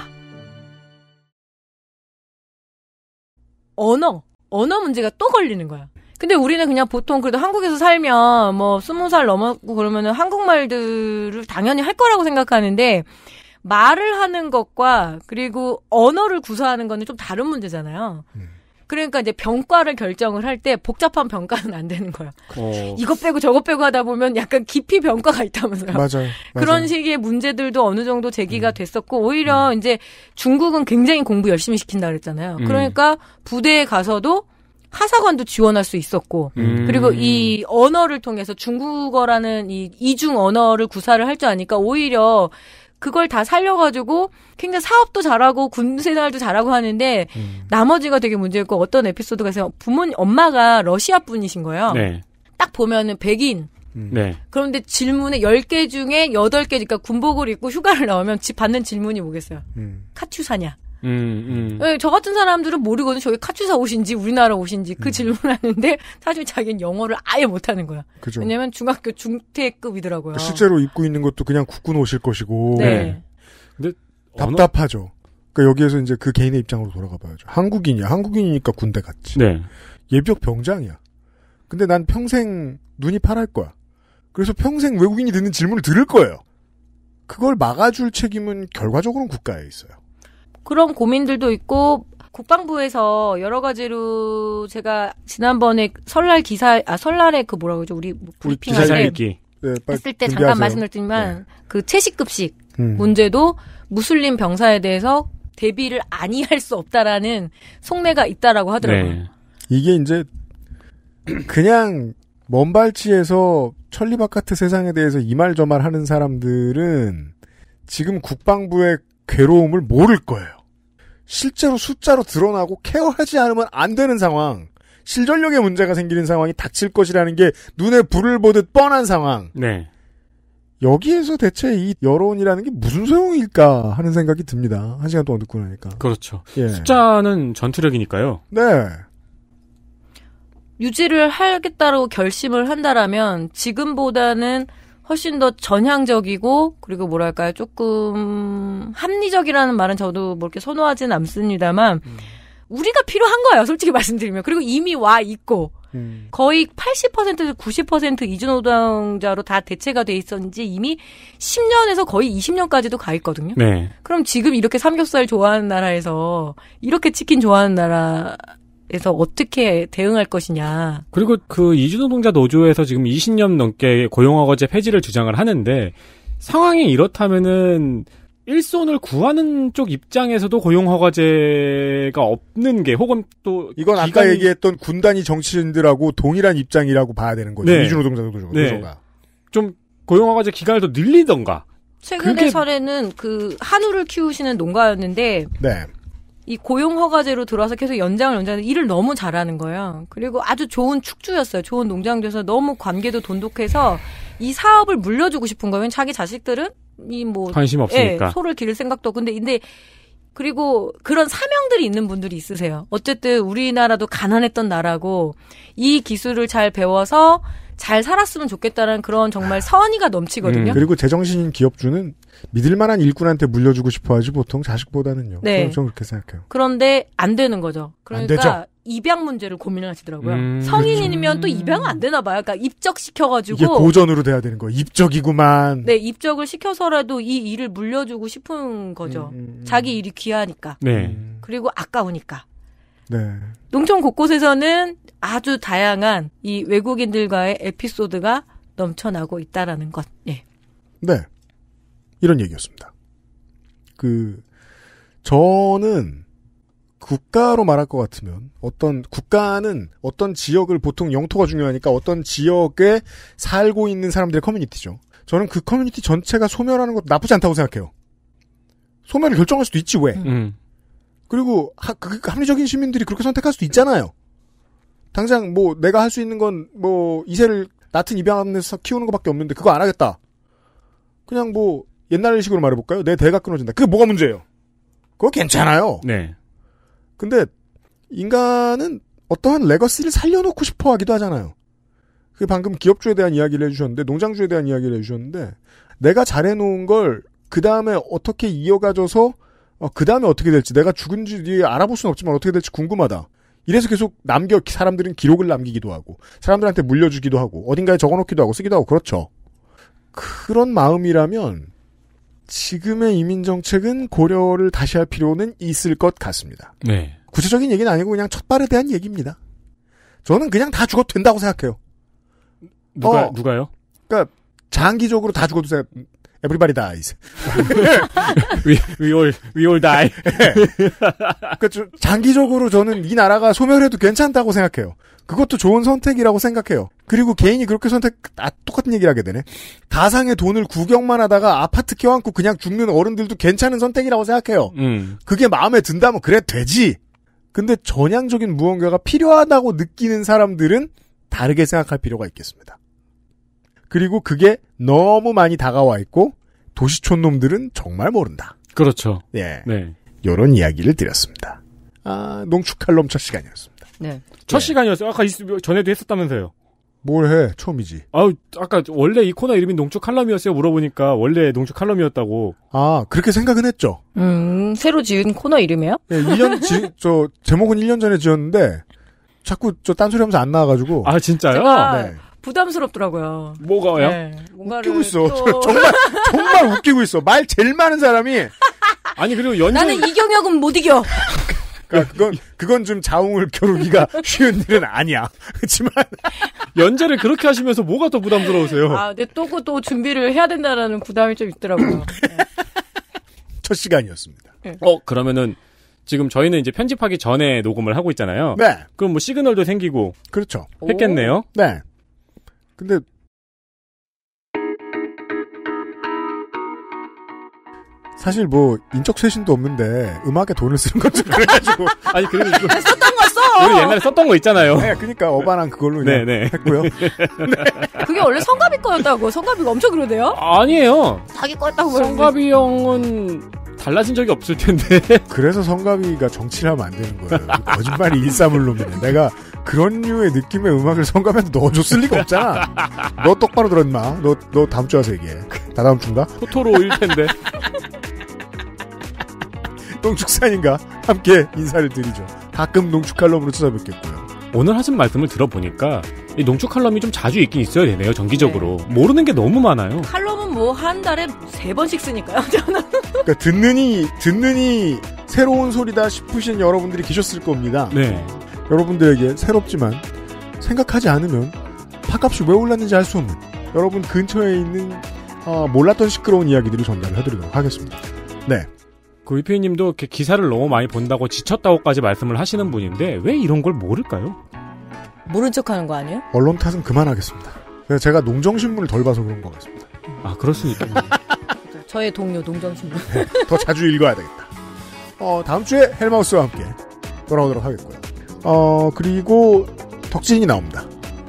언어 언어 문제가 또 걸리는 거야. 근데 우리는 그냥 보통 그래도 한국에서 살면 뭐 스무 살 넘었고 그러면은 한국말들을 당연히 할 거라고 생각하는데 말을 하는 것과 그리고 언어를 구사하는 거는 좀 다른 문제잖아요. 음. 그러니까 이제 병과를 결정을 할 때 복잡한 병과는 안 되는 거야. 어. 이거 빼고 저거 빼고 하다 보면 약간 깊이 병과가 있다면서요. 맞아요. 맞아요. 그런 식의 문제들도 어느 정도 제기가 음. 됐었고 오히려 음. 이제 중국은 굉장히 공부 열심히 시킨다 그랬잖아요. 음. 그러니까 부대에 가서도 하사관도 지원할 수 있었고 음. 그리고 이 언어를 통해서 중국어라는 이 이중 언어를 구사를 할 줄 아니까 오히려 그걸 다 살려가지고 굉장히 사업도 잘하고 군생활도 잘하고 하는데 음. 나머지가 되게 문제였고 어떤 에피소드가 있어요. 부모님 엄마가 러시아 분이신 거예요. 네. 딱 보면은 백인. 음. 네. 그런데 질문에 10개 중에 8개, 그러니까 군복을 입고 휴가를 나오면 집 받는 질문이 뭐겠어요? 음. 카츄사냐? 음, 음. 예, 저 같은 사람들은 모르거든. 저기 카츄사 오신지 우리나라 오신지그 음. 질문하는데 을 사실 자기는 영어를 아예 못하는 거야. 그죠. 왜냐면 중학교 중퇴급이더라고요. 그러니까 실제로 입고 있는 것도 그냥 국군 옷일 것이고. 네. 네. 근데 답답하죠. 그러니까 여기에서 이제 그 개인의 입장으로 돌아가 봐야죠. 한국인이야. 한국인이니까 군대 갔지. 네. 예비역 병장이야. 근데 난 평생 눈이 파랄 거야. 그래서 평생 외국인이 듣는 질문을 들을 거예요. 그걸 막아줄 책임은 결과적으로는 국가에 있어요. 그런 고민들도 있고 국방부에서 여러 가지로 제가 지난번에 설날 기사 아 설날에 그 뭐라고 그러죠 우리 뭐 브리핑할 때 네, 했을 때 잠깐 말씀드렸지만 네. 그 채식급식 음. 문제도 무슬림 병사에 대해서 대비를 아니할 수 없다라는 속내가 있다라고 하더라고요. 네. 이게 이제 그냥 먼발치에서 천리 바깥의 세상에 대해서 이 말 저 말 하는 사람들은 지금 국방부의 괴로움을 모를 거예요. 실제로 숫자로 드러나고 케어하지 않으면 안 되는 상황, 실전력에 문제가 생기는 상황이 닥칠 것이라는 게 눈에 불을 보듯 뻔한 상황. 네. 여기에서 대체 이 여론이라는 게 무슨 소용일까 하는 생각이 듭니다. 한 시간 동안 듣고 나니까. 그렇죠. 예. 숫자는 전투력이니까요. 네. 유지를 하겠다고 결심을 한다라면 지금보다는 훨씬 더 전향적이고 그리고 뭐랄까요 조금 합리적이라는 말은 저도 뭐 이렇게 선호하진 않습니다만 음. 우리가 필요한 거예요 솔직히 말씀드리면 그리고 이미 와 있고 음. 거의 80%에서 90% 이주 노동자로 다 대체가 돼 있었는지 이미 10년에서 거의 20년까지도 가 있거든요. 네. 그럼 지금 이렇게 삼겹살 좋아하는 나라에서 이렇게 치킨 좋아하는 나라 에서 어떻게 대응할 것이냐. 그리고 그 이주노동자 노조에서 지금 20년 넘게 고용허가제 폐지를 주장을 하는데 상황이 이렇다면은 일손을 구하는 쪽 입장에서도 고용허가제가 없는 게 혹은 또 이건 기간이... 아까 얘기했던 군단이 정치인들하고 동일한 입장이라고 봐야 되는 거죠. 네. 이주노동자 네. 노조가. 네. 좀 고용허가제 기간을 더 늘리던가. 최근의 그게... 사례는 그 한우를 키우시는 농가였는데 네. 이 고용 허가제로 들어와서 계속 연장을 연장해서 일을 너무 잘하는 거예요. 그리고 아주 좋은 축주였어요. 좋은 농장돼서 너무 관계도 돈독해서 이 사업을 물려주고 싶은 거면 자기 자식들은 이 뭐 관심 없으니까 예, 소를 기를 생각도 근데 근데 그리고 그런 사명들이 있는 분들이 있으세요. 어쨌든 우리나라도 가난했던 나라고 이 기술을 잘 배워서 잘 살았으면 좋겠다는 그런 정말 선의가 넘치거든요. 음, 그리고 제정신인 기업주는 믿을만한 일꾼한테 물려주고 싶어하지 보통 자식보다는요. 네. 저는 그렇게 생각해요. 그런데 안 되는 거죠. 그러니까 입양 문제를 고민을 하시더라고요. 음, 그렇죠. 성인이면 그렇죠. 또 입양은 안 음. 되나 봐요. 그러니까 입적시켜가지고. 이게 고전으로 돼야 되는 거예요. 입적이구만. 네, 입적을 시켜서라도 이 일을 물려주고 싶은 거죠. 음, 음, 음. 자기 일이 귀하니까. 네. 그리고 아까우니까. 네. 농촌 곳곳에서는 아주 다양한 이 외국인들과의 에피소드가 넘쳐나고 있다라는 것. 예. 네. 이런 얘기였습니다. 그 저는 국가로 말할 것 같으면 어떤 국가는 어떤 지역을 보통 영토가 중요하니까 어떤 지역에 살고 있는 사람들의 커뮤니티죠. 저는 그 커뮤니티 전체가 소멸하는 것도 나쁘지 않다고 생각해요. 소멸을 결정할 수도 있지 왜? 음. 그리고 하, 그, 그, 합리적인 시민들이 그렇게 선택할 수도 있잖아요. 당장 뭐 내가 할 수 있는 건 뭐 이세를 낯은 입양하면서 키우는 것밖에 없는데 그거 안 하겠다. 그냥 뭐 옛날식으로 말해볼까요? 내 대가 끊어진다. 그게 뭐가 문제예요? 그거 괜찮아요. 네. 근데 인간은 어떠한 레거시를 살려놓고 싶어 하기도 하잖아요. 그 방금 기업주에 대한 이야기를 해주셨는데 농장주에 대한 이야기를 해주셨는데 내가 잘해놓은 걸그 다음에 어떻게 이어가져서 어, 그 다음에 어떻게 될지 내가 죽은지 알아볼 수는 없지만 어떻게 될지 궁금하다. 이래서 계속 남겨 사람들은 기록을 남기기도 하고 사람들한테 물려주기도 하고 어딘가에 적어놓기도 하고 쓰기도 하고 그렇죠. 그런 마음이라면 지금의 이민 정책은 고려를 다시 할 필요는 있을 것 같습니다. 네. 구체적인 얘기는 아니고 그냥 첫발에 대한 얘기입니다. 저는 그냥 다 죽어도 된다고 생각해요. 누가 어, 누가요? 그러니까 장기적으로 다 죽어도 Everybody dies. we, we all, we all die. 그러니까 장기적으로 저는 이 나라가 소멸해도 괜찮다고 생각해요. 그것도 좋은 선택이라고 생각해요. 그리고 개인이 그렇게 선택, 아, 똑같은 얘기를 하게 되네. 가상의 돈을 구경만 하다가 아파트 껴안고 그냥 죽는 어른들도 괜찮은 선택이라고 생각해요. 음. 그게 마음에 든다면 그래, 되지. 근데 전향적인 무언가가 필요하다고 느끼는 사람들은 다르게 생각할 필요가 있겠습니다. 그리고 그게 너무 많이 다가와 있고 도시촌 놈들은 정말 모른다. 그렇죠. 예. 네. 요런 이야기를 드렸습니다. 아, 농축칼럼 첫 시간이었습니다. 네. 첫 예. 시간이었어요. 아까 전에도 했었다면서요. 뭘 해? 처음이지. 아, 아까 원래 이 코너 이름이 농축 칼럼이었어요. 물어보니까 원래 농축 칼럼이었다고. 아, 그렇게 생각은 했죠. 음, 새로 지은 코너 이름이에요? 네, 예, 1년 지, 저 제목은 1년 전에 지었는데 자꾸 저 딴소리 하면서 안 나와 가지고. 아, 진짜요? 제가... 네. 부담스럽더라고요. 뭐가요? 네, 웃기고 있어. 또... 정말 정말 웃기고 있어. 말 제일 많은 사람이. 아니 그리고 연주 나는 이경혁은 못 이겨. 그러니까 그건 그건 좀 자웅을 겨루기가 쉬운 일은 아니야. 그렇지만 연재를 그렇게 하시면서 뭐가 더 부담스러우세요? 아, 근데 또또 그 또 준비를 해야 된다라는 부담이 좀 있더라고요. 네. 첫 시간이었습니다. 네. 어 그러면은 지금 저희는 이제 편집하기 전에 녹음을 하고 있잖아요. 네. 그럼 뭐 시그널도 생기고. 그렇죠. 했겠네요. 오. 네. 근데 사실 뭐 인적 쇄신도 없는데 음악에 돈을 쓰는 건좀 그래가지고 아니 그래도 아, 썼던 거 우리 옛날에 썼던 거 있잖아요. 네, 그니까 어반한 그걸로 네, 네. 했고요. 네. 그게 원래 성가비 거였다고. 성가비가 엄청 그러대요? 아니에요. 자기 거였다고. 성가비 형은 달라진 적이 없을 텐데. 그래서 성가비가 정치를 하면 안 되는 거예요. 거짓말이 일삼물 놈이네. 내가 그런 류의 느낌의 음악을 성가비한테 넣어줬을 리가 없잖아. 너 똑바로 들었 나 너, 너 다음 주에 와서 얘기해. 다 다음 주인가? 토토로일 텐데. 똥축산인가? 함께 인사를 드리죠. 가끔 농축 칼럼으로 찾아뵙겠고요. 오늘 하신 말씀을 들어보니까 이 농축 칼럼이 좀 자주 있긴 있어야 되네요. 정기적으로 네. 모르는 게 너무 많아요. 칼럼은 뭐 한 달에 세 번씩 쓰니까요. 저는 그러니까 듣느니 듣느니 새로운 소리다 싶으신 여러분들이 계셨을 겁니다. 네. 여러분들에게 새롭지만 생각하지 않으면 팥값이 왜 올랐는지 알 수 없는 여러분 근처에 있는 어, 몰랐던 시끄러운 이야기들을 전달해드리도록 하겠습니다. 네. 그이피님도 기사를 너무 많이 본다고 지쳤다고까지 말씀을 하시는 분인데 왜 이런 걸 모를까요? 모른 척하는 거 아니에요? 언론 탓은 그만하겠습니다. 제가 농정신문을 덜 봐서 그런 것 같습니다. 아 그럴 수 있겠네요. 저의 동료 농정신문. 네, 더 자주 읽어야 되겠다. 어, 다음 주에 헬마우스와 함께 돌아오도록 하겠고요. 어, 그리고 덕진이 나옵니다.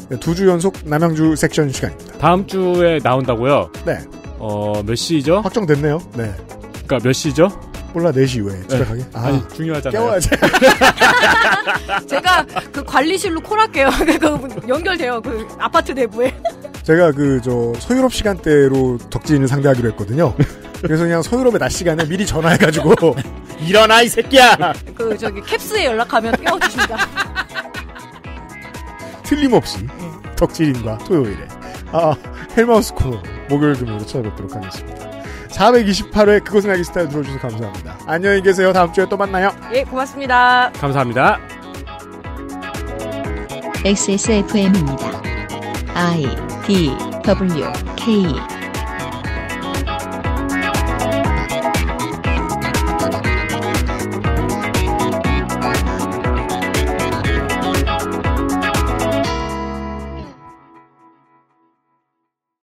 네, 두주 연속 남양주 섹션 시간입니다. 다음 주에 나온다고요? 네. 어, 몇 시죠? 확정됐네요. 네. 그러니까 몇 시죠? 몰라 4시 왜후에 집에 가게? 아, 니 중요하잖아요. 깨워야지. 제가 그 관리실로 코랄게요. 그 연결돼요. 그 아파트 내부에. 제가 그 저 서유럽 시간대로 덕진을 상대하기로 했거든요. 그래서 그냥 서유럽의 낮 시간에 미리 전화해가지고 일어나 이 새끼야. 그 저기 캡스에 연락하면 깨워주신다. 틀림없이 네. 덕진인과 토요일에 아 헬마우스 코너 목요일 금요일 찾아뵙도록 하겠습니다. 428회 그것은 알기 스타일 들어주셔서 감사합니다. 안녕히 계세요. 다음 주에 또 만나요. 예, 고맙습니다. 감사합니다. XSFM입니다. I D W K